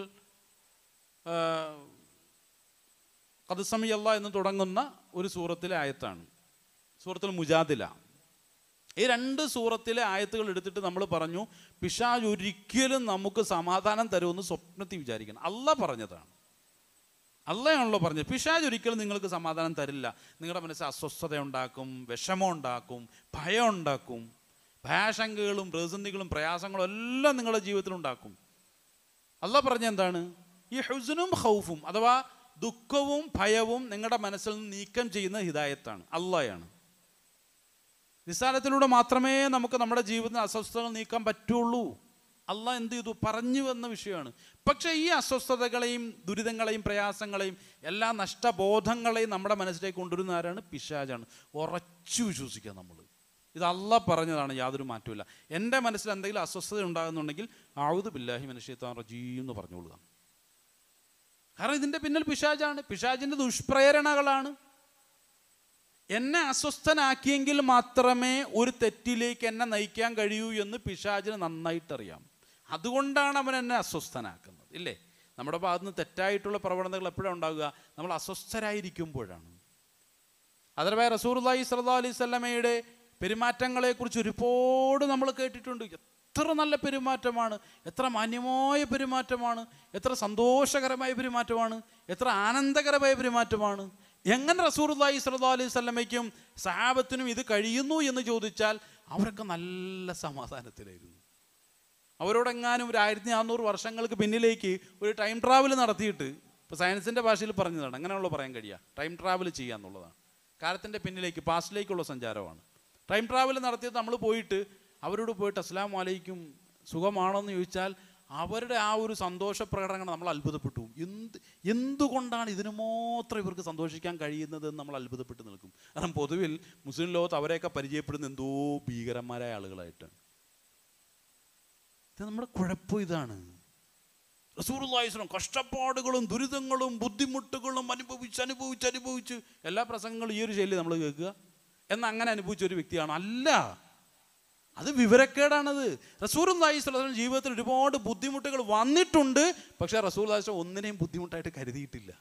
കദസമിയല്ല എന്ന് തുടങ്ങുന്ന ഒരു സൂറത്തിലെ ആയത്താണ് സൂറത്തുൽ മുജാദില ഈ രണ്ട് സൂറത്തിലെ ആയത്തുകൾ എടുത്തിട്ട് നമ്മൾ പറഞ്ഞു പിശാജ് ഒരിക്കലും നമുക്ക് സമാധാനം തരുമെന്ന് സ്വപ്നത്തിൽ വിചാരിക്കണം അല്ല പറഞ്ഞതാണ് അല്ലയാണല്ലോ പറഞ്ഞത് പിശാജ് ഒരിക്കലും നിങ്ങൾക്ക് സമാധാനം തരില്ല നിങ്ങളുടെ മനസ്സിൽ അസ്വസ്ഥത ഉണ്ടാക്കും വിഷമം ഉണ്ടാക്കും ഭയം ഉണ്ടാക്കും ഭയാശങ്കകളും പ്രതിസന്ധികളും പ്രയാസങ്ങളും എല്ലാം നിങ്ങളുടെ ജീവിതത്തിൽ ഉണ്ടാക്കും അല്ല പറഞ്ഞ എന്താണ് ഈ ഹുസനും ഹൗഫും അഥവാ ദുഃഖവും ഭയവും നിങ്ങളുടെ മനസ്സിൽ നിന്ന് നീക്കം ചെയ്യുന്ന ഹിദായത്താണ് അള്ളയാണ് നിസ്സാരത്തിലൂടെ മാത്രമേ നമുക്ക് നമ്മുടെ ജീവിതത്തിൽ അസ്വസ്ഥതകൾ നീക്കാൻ പറ്റുള്ളൂ അല്ല എന്ത് ചെയ്തു പറഞ്ഞു എന്ന വിഷയമാണ് പക്ഷേ ഈ അസ്വസ്ഥതകളെയും ദുരിതങ്ങളെയും പ്രയാസങ്ങളെയും എല്ലാ നഷ്ടബോധങ്ങളെയും നമ്മുടെ മനസ്സിലേക്ക് കൊണ്ടുവരുന്ന ആരാണ് പിശാജാണ് ഉറച്ചു വിശ്വസിക്കുക നമ്മൾ ഇത് അല്ല പറഞ്ഞതാണ് യാതൊരു മാറ്റമില്ല എൻ്റെ മനസ്സിൽ എന്തെങ്കിലും അസ്വസ്ഥത ഉണ്ടാകുന്നുണ്ടെങ്കിൽ ആവുത് ബില്ലാഹി മനുഷ്യത്താൻ റജീം എന്ന് പറഞ്ഞുകൊള്ളുക കാരണം ഇതിൻ്റെ പിന്നിൽ പിശാജാണ് പിശാജിൻ്റെ ദുഷ്പ്രേരണകളാണ് എന്നെ അസ്വസ്ഥനാക്കിയെങ്കിൽ മാത്രമേ ഒരു തെറ്റിലേക്ക് എന്നെ നയിക്കാൻ കഴിയൂ എന്ന് പിശാചിന് നന്നായിട്ടറിയാം അതുകൊണ്ടാണ് അവൻ എന്നെ അസ്വസ്ഥനാക്കുന്നത് ഇല്ലേ നമ്മുടെ ഭാഗത്ത് നിന്ന് തെറ്റായിട്ടുള്ള പ്രവണതകൾ എപ്പോഴാണ് ഉണ്ടാകുക നമ്മൾ അസ്വസ്ഥരായിരിക്കുമ്പോഴാണ് അതർവായ റസൂർലായി സല്ലാ അലൈഹി സ്വലമയുടെ പെരുമാറ്റങ്ങളെക്കുറിച്ച് ഒരുപാട് നമ്മൾ കേട്ടിട്ടുണ്ട് എത്ര നല്ല പെരുമാറ്റമാണ് എത്ര മാന്യമായ പെരുമാറ്റമാണ് എത്ര സന്തോഷകരമായ പെരുമാറ്റമാണ് എത്ര ആനന്ദകരമായ പെരുമാറ്റമാണ് എങ്ങനെ റസൂർല്ലാഹി സല്ലാ അലൈഹി സ്വലമയ്ക്കും സഹാബത്തിനും ഇത് കഴിയുന്നു എന്ന് ചോദിച്ചാൽ അവരൊക്കെ നല്ല സമാധാനത്തിലായിരുന്നു അവരോടെങ്ങാനും ഒരു ആയിരത്തി നാനൂറ് വർഷങ്ങൾക്ക് പിന്നിലേക്ക് ഒരു ടൈം ട്രാവൽ നടത്തിയിട്ട് ഇപ്പോൾ സയൻസിൻ്റെ ഭാഷയിൽ പറഞ്ഞതാണ് അങ്ങനെയുള്ള പറയാൻ കഴിയുക ടൈം ട്രാവൽ ചെയ്യുക എന്നുള്ളതാണ് കാലത്തിൻ്റെ പിന്നിലേക്ക് പാസ്റ്റിലേക്കുള്ള സഞ്ചാരമാണ് ടൈം ട്രാവൽ നടത്തിയത് നമ്മൾ പോയിട്ട് അവരോട് പോയിട്ട് അസ്ലാം വലൈക്കും സുഖമാണോ എന്ന് ചോദിച്ചാൽ അവരുടെ ആ ഒരു സന്തോഷ പ്രകടനങ്ങൾ നമ്മൾ അത്ഭുതപ്പെട്ടു എന്ത് എന്തുകൊണ്ടാണ് ഇതിനു മാത്രം ഇവർക്ക് സന്തോഷിക്കാൻ കഴിയുന്നത് എന്ന് നമ്മൾ അത്ഭുതപ്പെട്ട് നിൽക്കും കാരണം പൊതുവിൽ മുസ്ലിം ലോകത്ത് അവരെയൊക്കെ പരിചയപ്പെടുന്ന എന്തോ ഭീകരന്മാരായ ആളുകളായിട്ടാണ് ഇത് നമ്മുടെ കുഴപ്പം ഇതാണ് റസൂറുല്ലാഹിസ്ലം കഷ്ടപ്പാടുകളും ദുരിതങ്ങളും ബുദ്ധിമുട്ടുകളും അനുഭവിച്ച് അനുഭവിച്ച് അനുഭവിച്ച് എല്ലാ പ്രസംഗങ്ങളും ഈ ഒരു ശൈലി നമ്മൾ കേൾക്കുക എന്നങ്ങനെ അനുഭവിച്ച ഒരു വ്യക്തിയാണ് അല്ല അത് വിവരക്കേടാണത് റസൂർ അള്ളാഹിസ്വലം ജീവിതത്തിൽ ഒരുപാട് ബുദ്ധിമുട്ടുകൾ വന്നിട്ടുണ്ട് പക്ഷേ റസൂർ അള്ളാഹിസ്വലം ഒന്നിനെയും ബുദ്ധിമുട്ടായിട്ട് കരുതിയിട്ടില്ല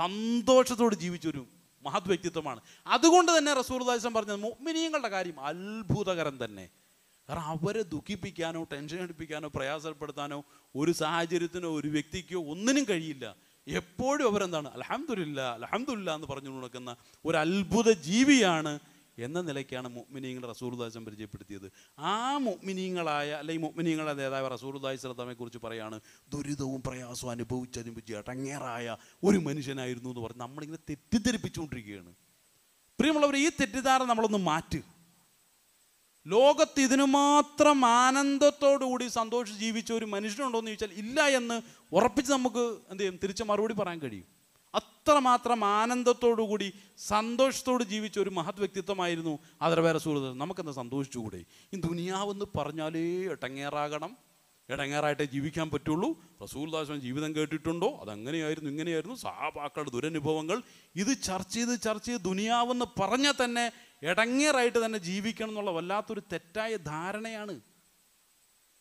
സന്തോഷത്തോട് ജീവിച്ചൊരു മഹത് വ്യക്തിത്വമാണ് അതുകൊണ്ട് തന്നെ റസൂർ അള്ളാഹിസ്വലം പറഞ്ഞത് മുഗ്മിനിയങ്ങളുടെ കാര്യം അത്ഭുതകരം തന്നെ കാരണം അവരെ ദുഃഖിപ്പിക്കാനോ ടെൻഷൻ അടിപ്പിക്കാനോ പ്രയാസപ്പെടുത്താനോ ഒരു സാഹചര്യത്തിനോ ഒരു വ്യക്തിക്കോ ഒന്നിനും കഴിയില്ല എപ്പോഴും അവരെന്താണ് അലഹമുല്ല അലഹമുല്ല എന്ന് പറഞ്ഞു നടക്കുന്ന ഒരു അത്ഭുത ജീവിയാണ് എന്ന നിലയ്ക്കാണ് മുഗ്മിനീങ്ങൾ റസൂർദാസം പരിചയപ്പെടുത്തിയത് ആ മുഗ്മിനീങ്ങളായ അല്ലെങ്കിൽ മുഗ്മിനീങ്ങളുടെ നേതാവ് റസൂർദായ് സലത്താമെക്കുറിച്ച് പറയാണ് ദുരിതവും പ്രയാസവും അനുഭവിച്ച പറ്റിയ ടങ്ങേറായ ഒരു മനുഷ്യനായിരുന്നു എന്ന് പറഞ്ഞ് നമ്മളിങ്ങനെ തെറ്റിദ്ധരിപ്പിച്ചുകൊണ്ടിരിക്കുകയാണ് പ്രിയമുള്ളവർ ഈ തെറ്റിദ്ധാരണ നമ്മളൊന്ന് മാറ്റ് ലോകത്ത് ഇതിനു മാത്രം ആനന്ദത്തോടുകൂടി സന്തോഷിച്ച് ജീവിച്ച ഒരു മനുഷ്യനുണ്ടോ എന്ന് ചോദിച്ചാൽ ഇല്ല എന്ന് ഉറപ്പിച്ച് നമുക്ക് എന്ത് ചെയ്യും തിരിച്ച് മറുപടി പറയാൻ കഴിയും അത്രമാത്രം ആനന്ദത്തോടുകൂടി സന്തോഷത്തോട് ജീവിച്ച ഒരു മഹത് വ്യക്തിത്വമായിരുന്നു ആദരവേറെ സുഹൃത്ത് നമുക്കെന്ന് സന്തോഷിച്ചുകൂടെ ഈ ദുനിയാവെന്ന് പറഞ്ഞാലേ ഇടങ്ങേറാകണം ഇടങ്ങേറായിട്ടേ ജീവിക്കാൻ പറ്റുള്ളൂ റസൂൽദാസൻ ജീവിതം കേട്ടിട്ടുണ്ടോ അതങ്ങനെയായിരുന്നു ഇങ്ങനെയായിരുന്നു സഹാബാക്കളുടെ ദുരനുഭവങ്ങൾ ഇത് ചർച്ച ചെയ്ത് ചർച്ച ചെയ്ത് ദുനിയാവെന്ന് പറഞ്ഞാൽ തന്നെ ഇടങ്ങേറായിട്ട് തന്നെ ജീവിക്കണം എന്നുള്ള വല്ലാത്തൊരു തെറ്റായ ധാരണയാണ്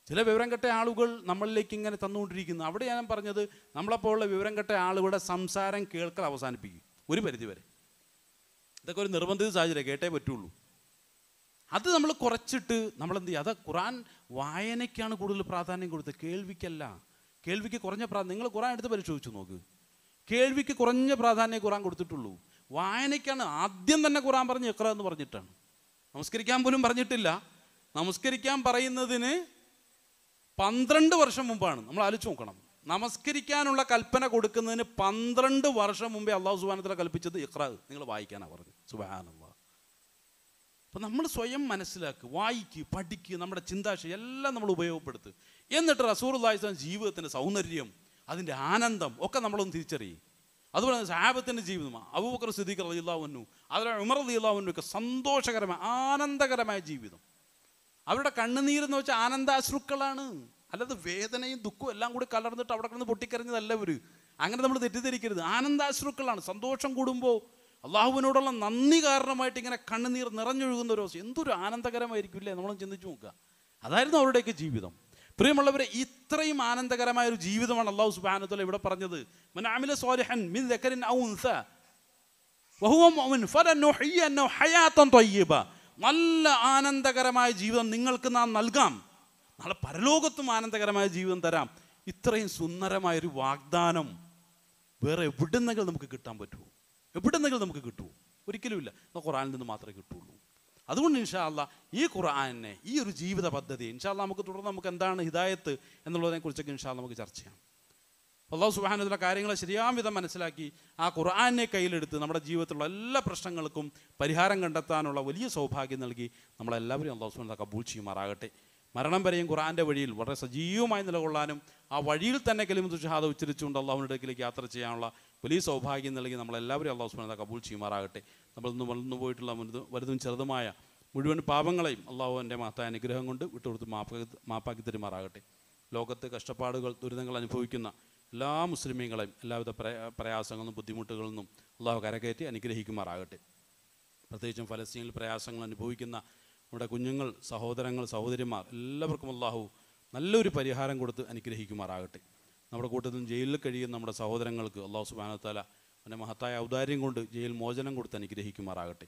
ചില വിവരം കെട്ട ആളുകൾ നമ്മളിലേക്ക് ഇങ്ങനെ തന്നുകൊണ്ടിരിക്കുന്നു അവിടെ ഞാൻ പറഞ്ഞത് നമ്മളെപ്പോലുള്ള വിവരം കെട്ട ആളുകളുടെ സംസാരം കേൾക്കൽ അവസാനിപ്പിക്കും ഒരു പരിധി വരെ ഇതൊക്കെ ഒരു നിർബന്ധിത സാഹചര്യം കേട്ടേ പറ്റുള്ളൂ അത് നമ്മൾ കുറച്ചിട്ട് നമ്മൾ എന്ത് ചെയ്യുക അത് ഖുറാൻ വായനയ്ക്കാണ് കൂടുതൽ പ്രാധാന്യം കൊടുത്തത് കേൾവിക്കല്ല കേൾവിക്ക് കുറഞ്ഞ പ്രാധാന്യം നിങ്ങൾ ഖുറാൻ എടുത്ത് പരിശോധിച്ചു നോക്ക് കേൾവിക്ക് കുറഞ്ഞ പ്രാധാന്യം ഖുറാൻ കൊടുത്തിട്ടുള്ളൂ വായനയ്ക്കാണ് ആദ്യം തന്നെ ഖുറാൻ പറഞ്ഞ് എക്ര എന്ന് പറഞ്ഞിട്ടാണ് നമസ്കരിക്കാൻ പോലും പറഞ്ഞിട്ടില്ല നമസ്കരിക്കാൻ പറയുന്നതിന് പന്ത്രണ്ട് വർഷം മുമ്പാണ് നമ്മൾ ആലോചിച്ച് നോക്കണം നമസ്കരിക്കാനുള്ള കൽപ്പന കൊടുക്കുന്നതിന് പന്ത്രണ്ട് വർഷം മുമ്പേ അള്ളാഹു സുബാനത്തിലെ കൽപ്പിച്ചത് ഇഖ്റാ നിങ്ങൾ വായിക്കാനാണ് പറഞ്ഞു സുബാന അപ്പം നമ്മൾ സ്വയം മനസ്സിലാക്കുക വായിക്കുക പഠിക്കുക നമ്മുടെ ചിന്താശ എല്ലാം നമ്മൾ ഉപയോഗപ്പെടുത്തുക എന്നിട്ട് റസൂർ അള്ളാഹിസ്ലാം ജീവിതത്തിൻ്റെ സൗന്ദര്യം അതിൻ്റെ ആനന്ദം ഒക്കെ നമ്മളൊന്ന് തിരിച്ചറിയും അതുപോലെ തന്നെ സാഹബത്തിൻ്റെ ജീവിതം അബൂബക്കർ സിദ്ദീഖ് അള്ളാഹുന്നു അതുപോലെ ഉമർ അള്ളാഹുന്നു ഒക്കെ സന്തോഷകരമായ ആനന്ദകരമായ ജീവിതം അവരുടെ എന്ന് വെച്ചാൽ ആനന്ദാശ്രുക്കളാണ് അല്ലാതെ വേദനയും ദുഃഖവും എല്ലാം കൂടി കലർന്നിട്ട് അവിടെ കിടന്ന് പൊട്ടിക്കരഞ്ഞതല്ല അവർ അങ്ങനെ നമ്മൾ തെറ്റിദ്ധരിക്കരുത് ആനന്ദാശ്രുക്കളാണ് സന്തോഷം കൂടുമ്പോൾ അള്ളാഹുവിനോടുള്ള നന്ദി കാരണമായിട്ട് ഇങ്ങനെ കണ്ണുനീർ നിറഞ്ഞൊഴുകുന്ന ഒരു അവസ്ഥ എന്തൊരു ആനന്ദകരമായിരിക്കും ഇല്ലേ ചിന്തിച്ചു നോക്കുക അതായിരുന്നു അവരുടെയൊക്കെ ജീവിതം പ്രിയമുള്ളവരെ ഇത്രയും ആനന്ദകരമായ ഒരു ജീവിതമാണ് അള്ളാഹു സുബാനത്തോല ഇവിടെ പറഞ്ഞത് മനാമിലെ സോലഹൻ മിൻ ദക്കരിൻ ഔൻസ മുഅ്മിൻ തയ്യിബ നല്ല ആനന്ദകരമായ ജീവിതം നിങ്ങൾക്ക് നാം നൽകാം നാളെ പരലോകത്തും ആനന്ദകരമായ ജീവിതം തരാം ഇത്രയും സുന്ദരമായൊരു വാഗ്ദാനം വേറെ എവിടുന്നെങ്കിലും നമുക്ക് കിട്ടാൻ പറ്റുമോ എവിടുന്നെങ്കിലും നമുക്ക് കിട്ടുമോ ഒരിക്കലുമില്ല എന്നാൽ ഖുറാനിൽ നിന്ന് മാത്രമേ കിട്ടുള്ളൂ അതുകൊണ്ട് ഇൻഷാല്ല ഈ ഖുറാനെ ഈ ഒരു ജീവിത പദ്ധതി ഇൻഷാല്ല നമുക്ക് തുടർന്ന് നമുക്ക് എന്താണ് ഹിദായത്ത് കുറിച്ചൊക്കെ ഇൻഷാല്ല നമുക്ക് ചർച്ച ചെയ്യാം അള്ളാഹു സുബാനുള്ള കാര്യങ്ങളെ ശരിയാം വിധം മനസ്സിലാക്കി ആ ഖുർആാനെ കയ്യിലെടുത്ത് നമ്മുടെ ജീവിതത്തിലുള്ള എല്ലാ പ്രശ്നങ്ങൾക്കും പരിഹാരം കണ്ടെത്താനുള്ള വലിയ സൗഭാഗ്യം നൽകി നമ്മളെല്ലാവരും അള്ളാഹു സുബാൻ കബൂൾ ചെയ്യുമാറാകട്ടെ മരണം വരെയും ഖുർആൻ്റെ വഴിയിൽ വളരെ സജീവമായി നിലകൊള്ളാനും ആ വഴിയിൽ തന്നെ കലിമത്ത് തുഷാദ ഉച്ചരിച്ചുകൊണ്ട് അള്ളാഹുവിൻ്റെ അടുക്കിലേക്ക് യാത്ര ചെയ്യാനുള്ള വലിയ സൗഭാഗ്യം നൽകി നമ്മളെല്ലാവരും അള്ളാഹു സുബാൻ കബൂൾ ചെയ്യുമാറാകട്ടെ നമ്മൾ ഇന്ന് വളർന്നു പോയിട്ടുള്ള വലുതും ചെറുതുമായ മുഴുവൻ പാപങ്ങളെയും അള്ളാഹു എൻ്റെ അനുഗ്രഹം കൊണ്ട് വിട്ടുകൊടുത്ത് മാപ്പാക്കി മാപ്പാക്കി തരുമാറാകട്ടെ ലോകത്ത് കഷ്ടപ്പാടുകൾ ദുരിതങ്ങൾ അനുഭവിക്കുന്ന എല്ലാ മുസ്ലിമീങ്ങളെയും എല്ലാവിധ പ്രയാസങ്ങളും ബുദ്ധിമുട്ടുകളിൽ നിന്നും അള്ളാഹു കരകയറ്റി അനുഗ്രഹിക്കുമാറാകട്ടെ പ്രത്യേകിച്ചും ഫലസ്തീനിൽ പ്രയാസങ്ങൾ അനുഭവിക്കുന്ന നമ്മുടെ കുഞ്ഞുങ്ങൾ സഹോദരങ്ങൾ സഹോദരിമാർ എല്ലാവർക്കും അള്ളാഹു നല്ലൊരു പരിഹാരം കൊടുത്ത് അനുഗ്രഹിക്കുമാറാകട്ടെ നമ്മുടെ കൂട്ടത്തിൽ ജയിലിൽ കഴിയുന്ന നമ്മുടെ സഹോദരങ്ങൾക്ക് അള്ളാഹു സുബാനത്താല അവൻ്റെ മഹത്തായ ഔദാര്യം കൊണ്ട് ജയിൽ മോചനം കൊടുത്ത് അനുഗ്രഹിക്കുമാറാകട്ടെ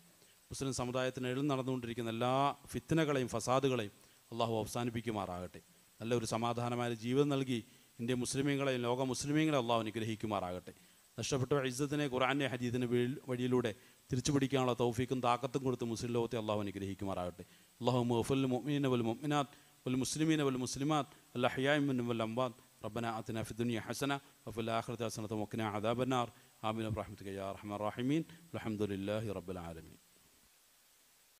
മുസ്ലിം സമുദായത്തിന് എഴുതി നടന്നുകൊണ്ടിരിക്കുന്ന എല്ലാ ഫിത്തനകളെയും ഫസാദുകളെയും അള്ളാഹു അവസാനിപ്പിക്കുമാറാകട്ടെ നല്ലൊരു സമാധാനമായ ജീവിതം നൽകി ഇന്ത്യ മുസ്ലിമീങ്ങളെ ലോക മുസ്ലിമീങ്ങളെ അള്ളാഹു അനുഗ്രഹിക്കുമാറാകട്ടെ നഷ്ടപ്പെട്ട ഇസ്സത്തിനെ ഖുറാനെ ഹദീദിന് വഴിയിലൂടെ തിരിച്ചു പിടിക്കാനുള്ള തൗഫീക്കും താക്കത്തും കൊടുത്ത് മുസ്ലിം ലോകത്തെ അള്ളാഹു അനുഗ്രഹിക്കുമാറാകട്ടെ അള്ളാഹു മുഫുൽ മുഅ്മീന വൽ മുഅ്മിനാത്ത് വൽ മുസ്ലിമീന വൽ മുസ്ലിമാത്ത് അല്ല ഹയാമിൻ വൽ അംബാദ് ربنا آتنا في الدنيا حسنة وفي الآخرة حسنة وقنا عذاب النار آمين برحمتك يا أرحم الراحمين الحمد لله